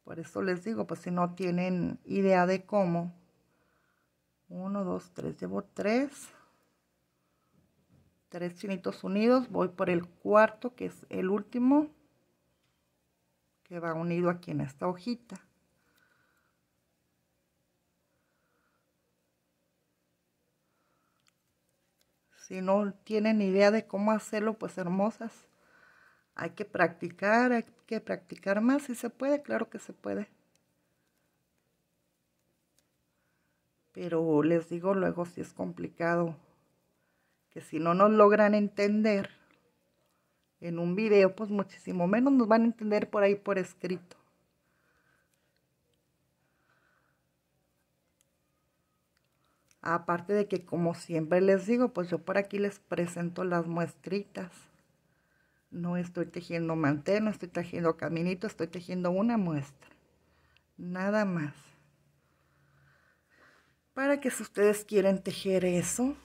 Por eso les digo, pues si no tienen idea de cómo. Uno, dos, tres. Llevo tres tres chinitos unidos voy por el cuarto que es el último que va unido aquí en esta hojita si no tienen idea de cómo hacerlo pues hermosas hay que practicar hay que practicar más si se puede claro que se puede pero les digo luego si es complicado que si no nos logran entender en un video, pues muchísimo menos nos van a entender por ahí por escrito. Aparte de que como siempre les digo, pues yo por aquí les presento las muestritas. No estoy tejiendo mantena, estoy tejiendo caminito, estoy tejiendo una muestra. Nada más. Para que si ustedes quieren tejer eso,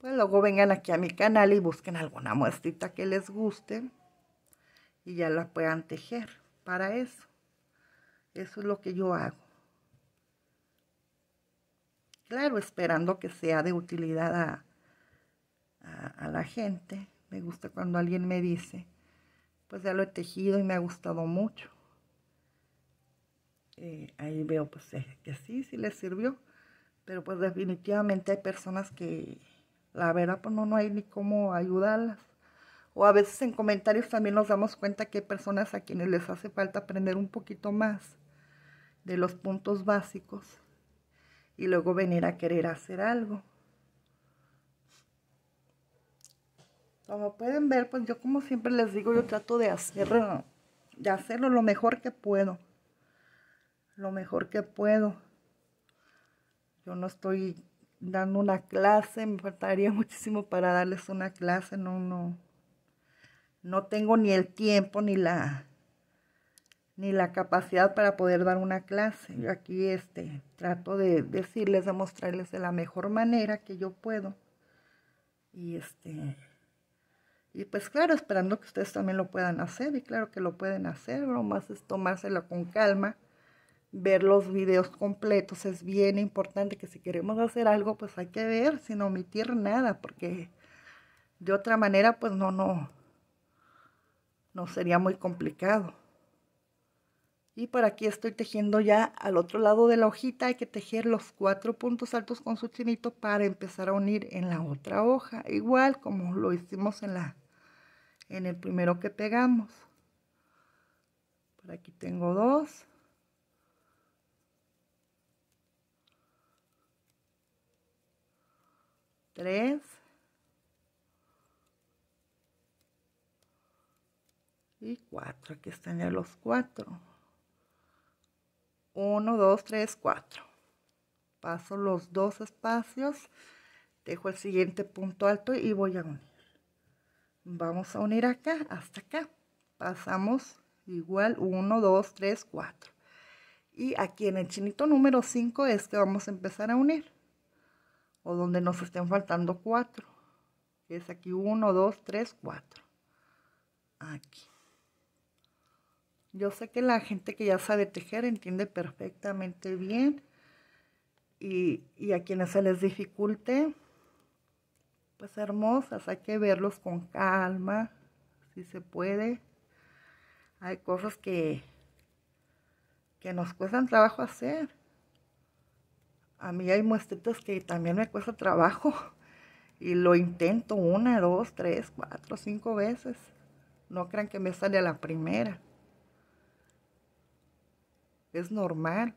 pues luego vengan aquí a mi canal y busquen alguna muestrita que les guste y ya la puedan tejer para eso. Eso es lo que yo hago. Claro, esperando que sea de utilidad a, la gente. Me gusta cuando alguien me dice, pues ya lo he tejido y me ha gustado mucho. Eh, ahí veo pues eh, que sí, sí les sirvió, pero pues definitivamente hay personas que la verdad, pues no, no hay ni cómo ayudarlas. O a veces en comentarios también nos damos cuenta que hay personas a quienes les hace falta aprender un poquito más de los puntos básicos y luego venir a querer hacer algo. Como pueden ver, pues yo como siempre les digo, yo trato de hacerlo, de hacerlo lo mejor que puedo. Lo mejor que puedo. Yo no estoy dando una clase, me faltaría muchísimo para darles una clase, no, no, no tengo ni el tiempo ni la, ni la capacidad para poder dar una clase. Yo aquí este, trato de decirles, de mostrarles de la mejor manera que yo puedo. Y este y pues claro, esperando que ustedes también lo puedan hacer y claro que lo pueden hacer, lo más es tomárselo con calma ver los videos completos. Es bien importante que si queremos hacer algo, pues hay que ver sin omitir nada, porque de otra manera, pues no, no, no sería muy complicado. Y por aquí estoy tejiendo ya al otro lado de la hojita, hay que tejer los cuatro puntos altos con su chinito para empezar a unir en la otra hoja, igual como lo hicimos en, la, en el primero que pegamos. Por aquí tengo dos. 3 y 4. Aquí están ya los 4. 1, 2, 3, 4. Paso los dos espacios, dejo el siguiente punto alto y voy a unir. Vamos a unir acá hasta acá. Pasamos igual 1, 2, 3, 4. Y aquí en el chinito número 5 es que vamos a empezar a unir donde nos estén faltando cuatro. Es aquí uno, dos, tres, cuatro Aquí. Yo sé que la gente que ya sabe tejer entiende perfectamente bien y, y a quienes se les dificulte, pues hermosas, hay que verlos con calma, si se puede. Hay cosas que, que nos cuestan trabajo hacer a mí hay muestritas que también me cuesta trabajo y lo intento una, dos, tres, cuatro, cinco veces. No crean que me sale a la primera. Es normal.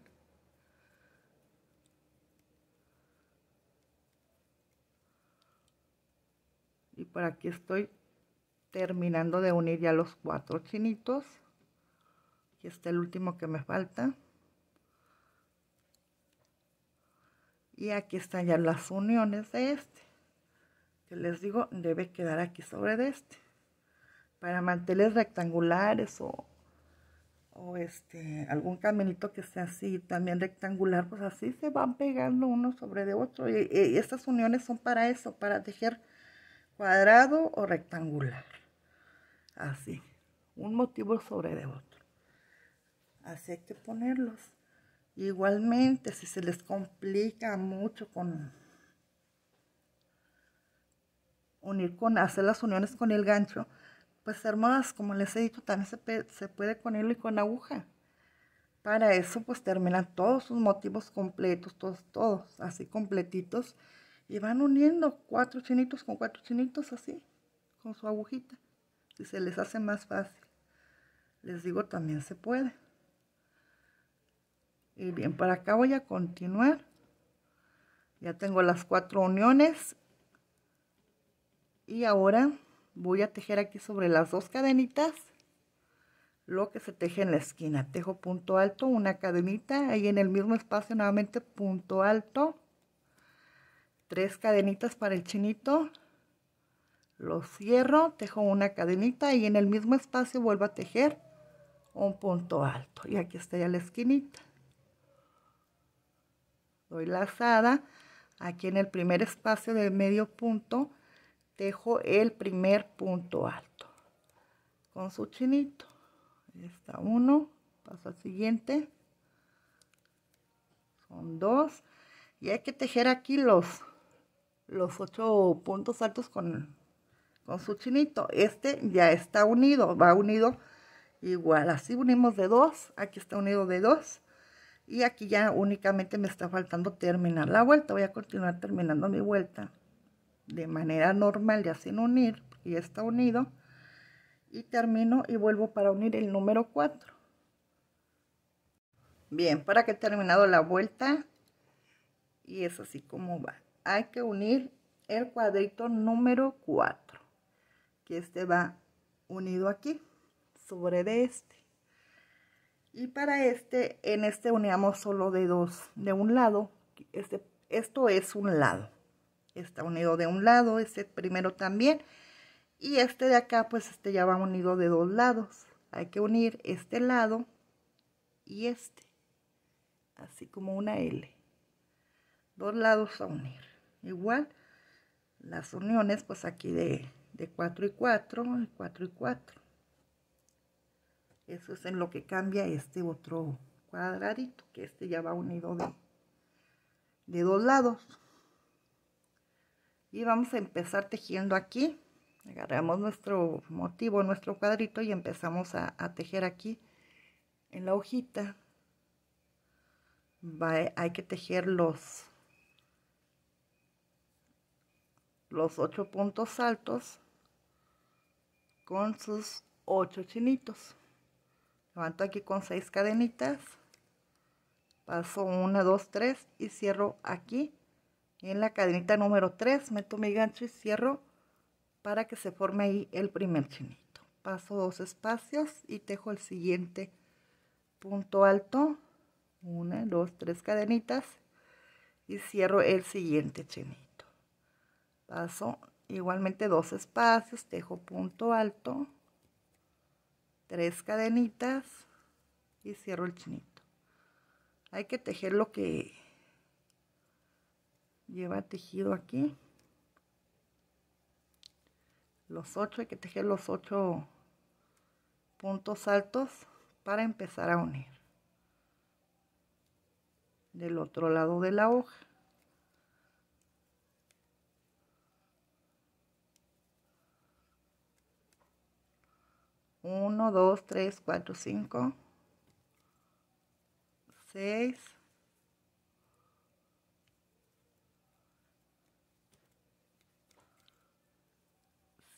Y por aquí estoy terminando de unir ya los cuatro chinitos. Aquí está el último que me falta. Y aquí están ya las uniones de este. Que les digo, debe quedar aquí sobre de este. Para manteles rectangulares o, o este, algún caminito que sea así, también rectangular, pues así se van pegando uno sobre de otro. Y, estas uniones son para eso, para tejer cuadrado o rectangular. Así, un motivo sobre de otro. Así hay que ponerlos. Igualmente, si se les complica mucho con unir con hacer las uniones con el gancho, pues hermanas, como les he dicho, también se, puede con y con aguja. Para eso, pues terminan todos sus motivos completos, todos, todos, así completitos, y van uniendo cuatro chinitos con cuatro chinitos, así, con su agujita, y se les hace más fácil. Les digo, también se puede. Y bien, para acá voy a continuar. Ya tengo las cuatro uniones. Y ahora voy a tejer aquí sobre las dos cadenitas lo que se teje en la esquina. Tejo punto alto, una cadenita, ahí en el mismo espacio nuevamente punto alto, tres cadenitas para el chinito, lo cierro, tejo una cadenita y en el mismo espacio vuelvo a tejer un punto alto. Y aquí está ya la esquinita doy lazada, aquí en el primer espacio de medio punto, tejo el primer punto alto con su chinito. Ahí está uno, paso al siguiente, son dos, y hay que tejer aquí los, los ocho puntos altos con, con su chinito. Este ya está unido, va unido igual, así unimos de dos, aquí está unido de dos, y aquí ya únicamente me está faltando terminar la vuelta voy a continuar terminando mi vuelta de manera normal ya sin unir y ya está unido y termino y vuelvo para unir el número 4 bien para que he terminado la vuelta y es así como va hay que unir el cuadrito número 4 que este va unido aquí sobre de este y para este en este uníamos solo de dos de un lado este esto es un lado está unido de un lado este primero también y este de acá pues este ya va unido de dos lados hay que unir este lado y este así como una L dos lados a unir igual las uniones pues aquí de, cuatro 4 y 4 4 y 4 eso es en lo que cambia este otro cuadradito, que este ya va unido de, dos lados. Y vamos a empezar tejiendo aquí. Agarramos nuestro motivo, nuestro cuadrito y empezamos a, tejer aquí en la hojita. hay que tejer los, los ocho puntos altos con sus ocho chinitos levanto aquí con seis cadenitas paso una, 2 tres y cierro aquí en la cadenita número 3 meto mi gancho y cierro para que se forme ahí el primer chinito paso dos espacios y tejo el siguiente punto alto una, dos, tres cadenitas y cierro el siguiente chinito paso igualmente dos espacios tejo punto alto tres cadenitas y cierro el chinito. Hay que tejer lo que lleva tejido aquí. Los ocho hay que tejer los ocho puntos altos para empezar a unir del otro lado de la hoja. 1, 2, 3, 4, 5, 6,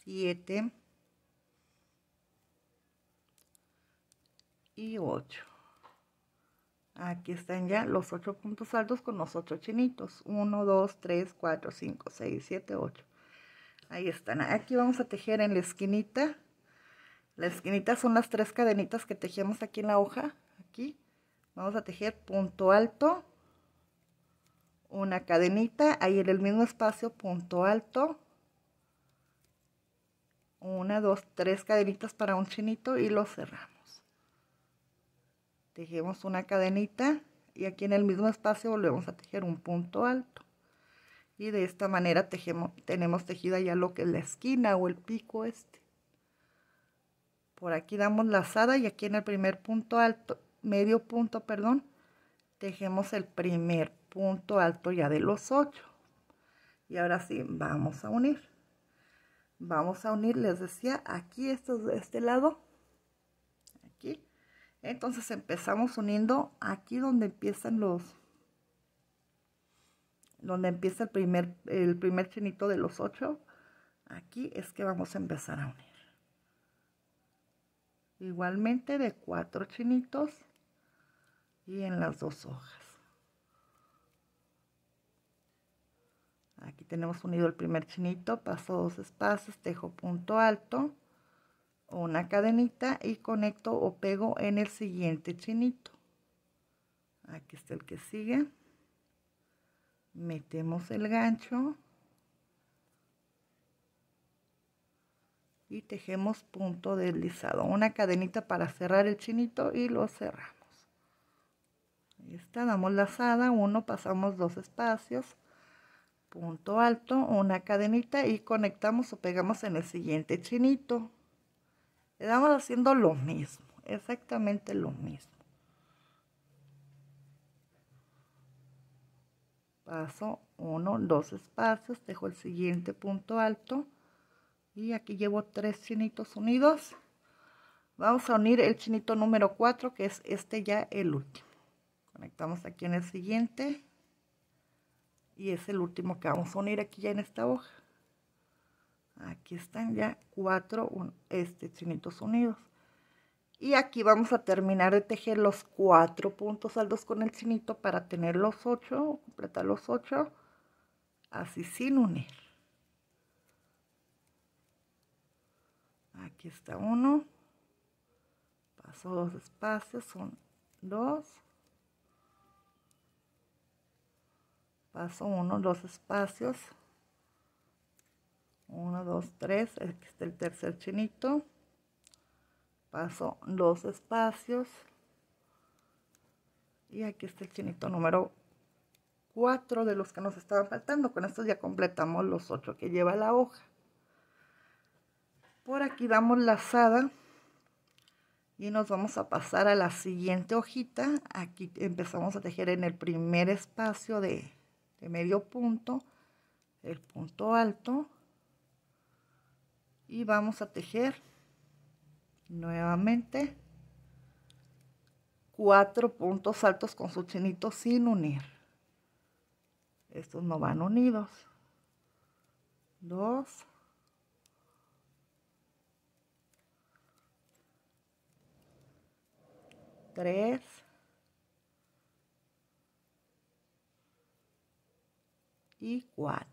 7 y 8. Aquí están ya los 8 puntos altos con los 8 chinitos. 1, 2, 3, 4, 5, 6, 7, 8. Ahí están. Aquí vamos a tejer en la esquinita la esquinita son las tres cadenitas que tejemos aquí en la hoja. Aquí vamos a tejer punto alto, una cadenita, ahí en el mismo espacio punto alto, una, dos, tres cadenitas para un chinito y lo cerramos. Tejemos una cadenita y aquí en el mismo espacio volvemos a tejer un punto alto. Y de esta manera tejemos, tenemos tejida ya lo que es la esquina o el pico este. Por aquí damos lazada y aquí en el primer punto alto, medio punto, perdón, tejemos el primer punto alto ya de los ocho. Y ahora sí, vamos a unir. Vamos a unir, les decía, aquí, estos de este lado, aquí. Entonces empezamos uniendo aquí donde empiezan los, donde empieza el primer, el primer chinito de los ocho. Aquí es que vamos a empezar a unir igualmente de cuatro chinitos y en las dos hojas. Aquí tenemos unido el primer chinito, paso dos espacios, tejo punto alto, una cadenita y conecto o pego en el siguiente chinito. Aquí está el que sigue. Metemos el gancho tejemos punto deslizado. Una cadenita para cerrar el chinito y lo cerramos. Ahí está, damos lazada, uno, pasamos dos espacios, punto alto, una cadenita y conectamos o pegamos en el siguiente chinito. Le damos haciendo lo mismo, exactamente lo mismo. Paso uno, dos espacios, dejo el siguiente punto alto y aquí llevo tres chinitos unidos vamos a unir el chinito número 4 que es este ya el último conectamos aquí en el siguiente y es el último que vamos a unir aquí ya en esta hoja aquí están ya cuatro este, chinitos unidos y aquí vamos a terminar de tejer los cuatro puntos altos con el chinito para tener los ocho completar los ocho así sin unir aquí está uno paso dos espacios son dos paso uno dos espacios uno dos tres aquí está el tercer chinito paso dos espacios y aquí está el chinito número cuatro de los que nos estaban faltando con esto ya completamos los ocho que lleva la hoja por aquí damos lazada y nos vamos a pasar a la siguiente hojita. Aquí empezamos a tejer en el primer espacio de, de medio punto, el punto alto. Y vamos a tejer nuevamente cuatro puntos altos con su chinito sin unir. Estos no van unidos. Dos. 3, 4.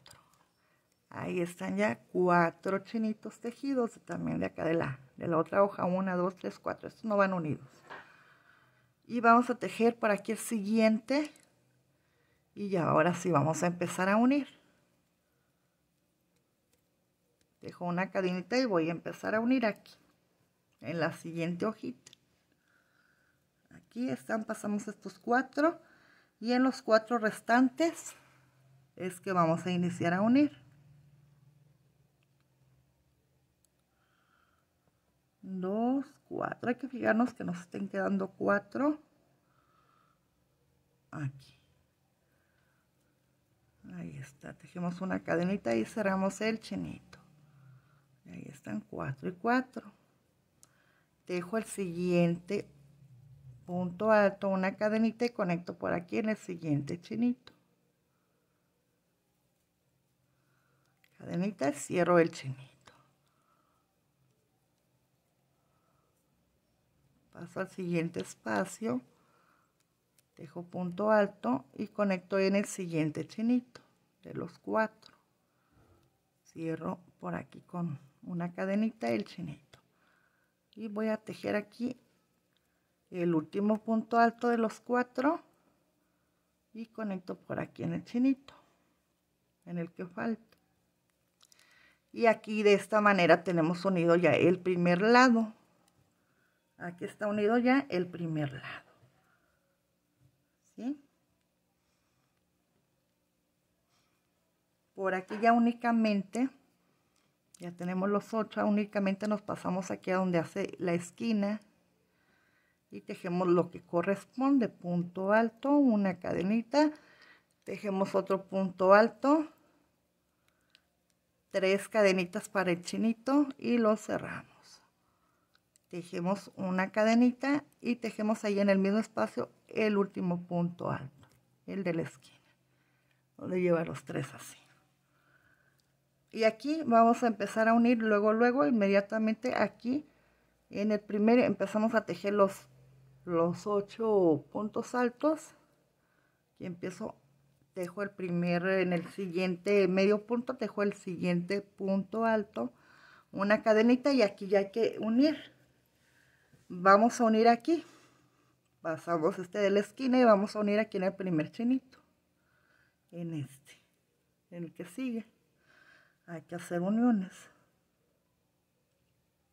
Ahí están ya cuatro chinitos tejidos también de acá de la, de la otra hoja. 1, 2, 3, 4. Estos no van unidos. Y vamos a tejer por aquí el siguiente. Y ya ahora sí vamos a empezar a unir. Dejo una cadenita y voy a empezar a unir aquí. En la siguiente hojita aquí están, pasamos estos cuatro y en los cuatro restantes es que vamos a iniciar a unir. Dos, cuatro, hay que fijarnos que nos estén quedando cuatro aquí. Ahí está, tejemos una cadenita y cerramos el chinito. Ahí están cuatro y cuatro. Dejo el siguiente punto alto, una cadenita y conecto por aquí en el siguiente chinito. Cadenita, cierro el chinito. Paso al siguiente espacio, dejo punto alto y conecto en el siguiente chinito de los cuatro. Cierro por aquí con una cadenita el chinito. Y voy a tejer aquí el último punto alto de los cuatro y conecto por aquí en el chinito en el que falta y aquí de esta manera tenemos unido ya el primer lado aquí está unido ya el primer lado ¿sí? por aquí ya únicamente ya tenemos los ocho únicamente nos pasamos aquí a donde hace la esquina y tejemos lo que corresponde punto alto una cadenita tejemos otro punto alto tres cadenitas para el chinito y lo cerramos tejemos una cadenita y tejemos ahí en el mismo espacio el último punto alto el de la esquina donde lleva los tres así y aquí vamos a empezar a unir luego luego inmediatamente aquí en el primer empezamos a tejer los los ocho puntos altos y empiezo dejo el primer en el siguiente medio punto dejo el siguiente punto alto una cadenita y aquí ya hay que unir vamos a unir aquí pasamos este de la esquina y vamos a unir aquí en el primer chinito en este en el que sigue hay que hacer uniones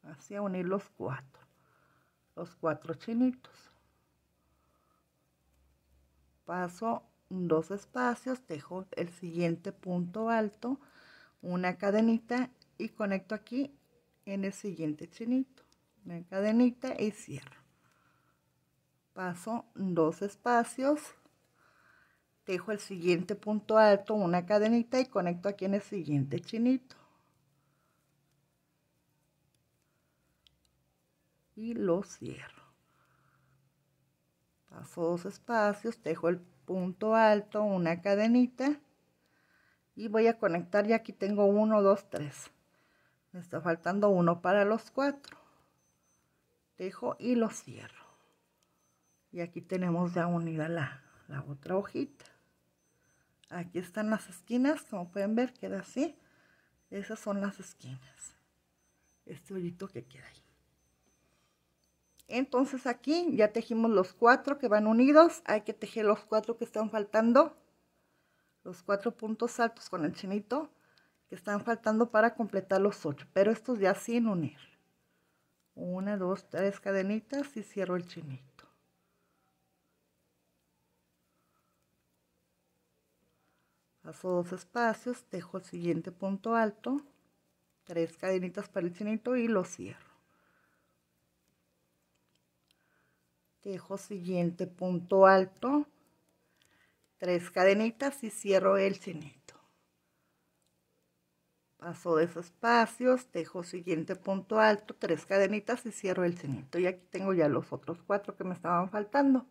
a unir los cuatro los cuatro chinitos. Paso dos espacios, dejo el siguiente punto alto, una cadenita y conecto aquí en el siguiente chinito. Una cadenita y cierro. Paso dos espacios, dejo el siguiente punto alto, una cadenita y conecto aquí en el siguiente chinito. y lo cierro. Paso dos espacios, Tejo el punto alto, una cadenita y voy a conectar y aquí tengo uno, dos, tres. Me está faltando uno para los cuatro. Tejo y lo cierro. Y aquí tenemos ya unida la, la otra hojita. Aquí están las esquinas, como pueden ver queda así. Esas son las esquinas. Este hoyito que queda ahí. Entonces aquí ya tejimos los cuatro que van unidos. Hay que tejer los cuatro que están faltando. Los cuatro puntos altos con el chinito que están faltando para completar los ocho. Pero estos ya sin unir. Una, dos, tres cadenitas y cierro el chinito. Paso dos espacios, dejo el siguiente punto alto, tres cadenitas para el chinito y lo cierro. tejo siguiente punto alto tres cadenitas y cierro el cenito paso de esos espacios tejo siguiente punto alto tres cadenitas y cierro el cenito y aquí tengo ya los otros cuatro que me estaban faltando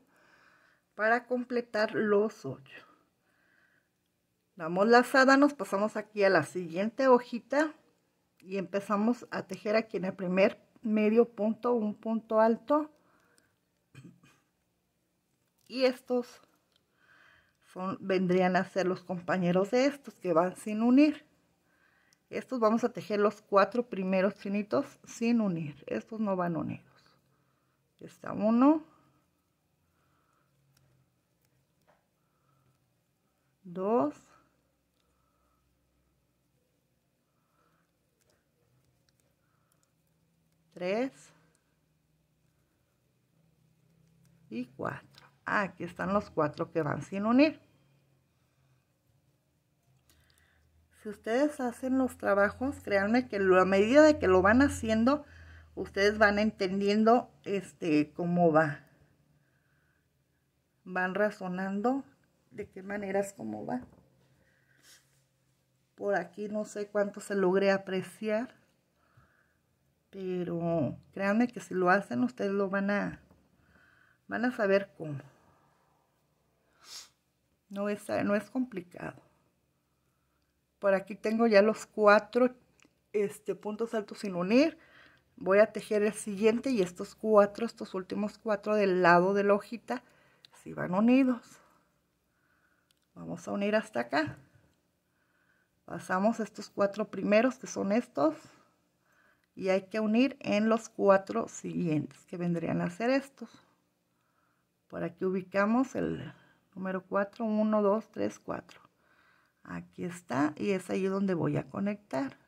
para completar los ocho damos lazada nos pasamos aquí a la siguiente hojita y empezamos a tejer aquí en el primer medio punto un punto alto y estos vendrían a ser los compañeros de estos que van sin unir. Estos vamos a tejer los cuatro primeros chinitos sin unir. Estos no van unidos. Está uno. Dos. Tres. Y cuatro aquí están los cuatro que van sin unir. Si ustedes hacen los trabajos, créanme que a medida de que lo van haciendo, ustedes van entendiendo este cómo va. Van razonando de qué maneras cómo va. Por aquí no sé cuánto se logre apreciar, pero créanme que si lo hacen ustedes lo van a van a saber cómo. No es, no es complicado. Por aquí tengo ya los cuatro este, puntos altos sin unir. Voy a tejer el siguiente y estos cuatro, estos últimos cuatro del lado de la hojita, si van unidos. Vamos a unir hasta acá. Pasamos estos cuatro primeros, que son estos. Y hay que unir en los cuatro siguientes, que vendrían a ser estos. Por aquí ubicamos el, número 4, 1, 2, 3, 4. Aquí está y es ahí donde voy a conectar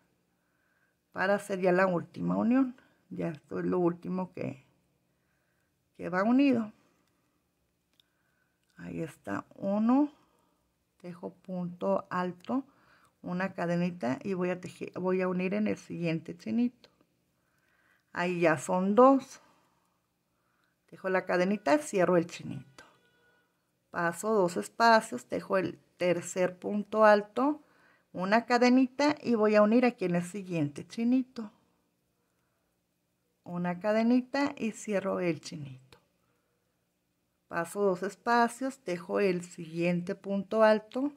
para hacer ya la última unión. Ya esto es lo último que, que va unido. Ahí está uno, dejo punto alto, una cadenita y voy a, tejer, voy a unir en el siguiente chinito. Ahí ya son dos. Dejo la cadenita, cierro el chinito paso dos espacios, dejo el tercer punto alto, una cadenita y voy a unir aquí en el siguiente chinito. Una cadenita y cierro el chinito. Paso dos espacios, dejo el siguiente punto alto,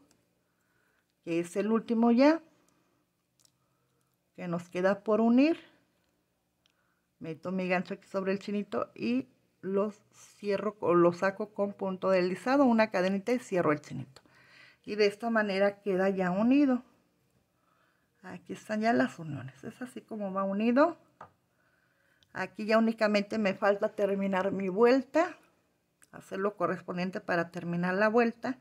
que es el último ya, que nos queda por unir. Meto mi gancho aquí sobre el chinito y los cierro o los saco con punto de lizado, una cadenita y cierro el chinito. Y de esta manera queda ya unido. Aquí están ya las uniones. Es así como va unido. Aquí ya únicamente me falta terminar mi vuelta. Hacer lo correspondiente para terminar la vuelta.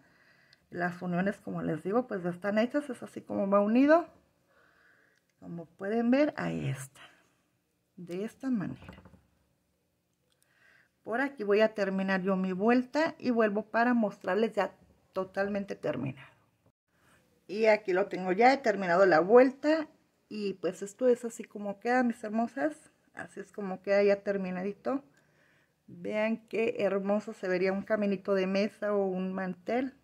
Las uniones, como les digo, pues ya están hechas. Es así como va unido. Como pueden ver, ahí está. De esta manera. Por aquí voy a terminar yo mi vuelta y vuelvo para mostrarles ya totalmente terminado. Y aquí lo tengo ya, he terminado la vuelta y pues esto es así como queda, mis hermosas. Así es como queda ya terminadito. Vean qué hermoso se vería un caminito de mesa o un mantel.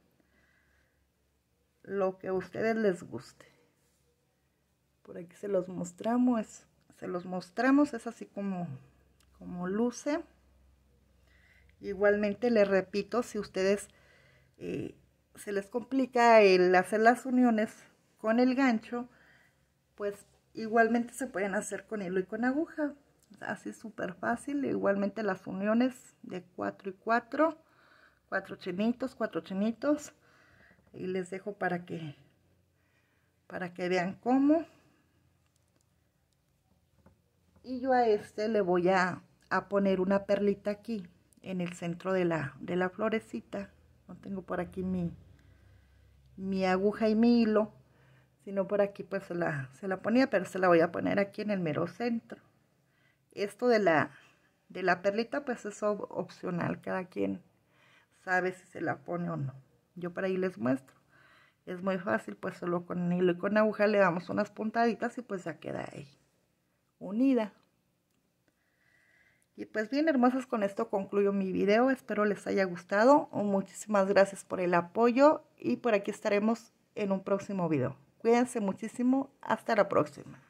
Lo que a ustedes les guste. Por aquí se los mostramos. Se los mostramos. Es así como, como luce. Igualmente les repito, si ustedes eh, se les complica el hacer las uniones con el gancho, pues igualmente se pueden hacer con hilo y con aguja. Así súper fácil. Igualmente las uniones de 4 y 4, cuatro chinitos, cuatro chinitos. Y les dejo para que, para que vean cómo. Y yo a este le voy a, a poner una perlita aquí en el centro de la, de la florecita. No tengo por aquí mi, mi aguja y mi hilo, sino por aquí pues se la, se la ponía, pero se la voy a poner aquí en el mero centro. Esto de la, de la perlita pues es opcional, cada quien sabe si se la pone o no. Yo por ahí les muestro. Es muy fácil, pues solo con hilo y con aguja le damos unas puntaditas y pues ya queda ahí unida. Y pues bien, hermosas con esto concluyo mi video. Espero les haya gustado. Muchísimas gracias por el apoyo y por aquí estaremos en un próximo video. Cuídense muchísimo. Hasta la próxima.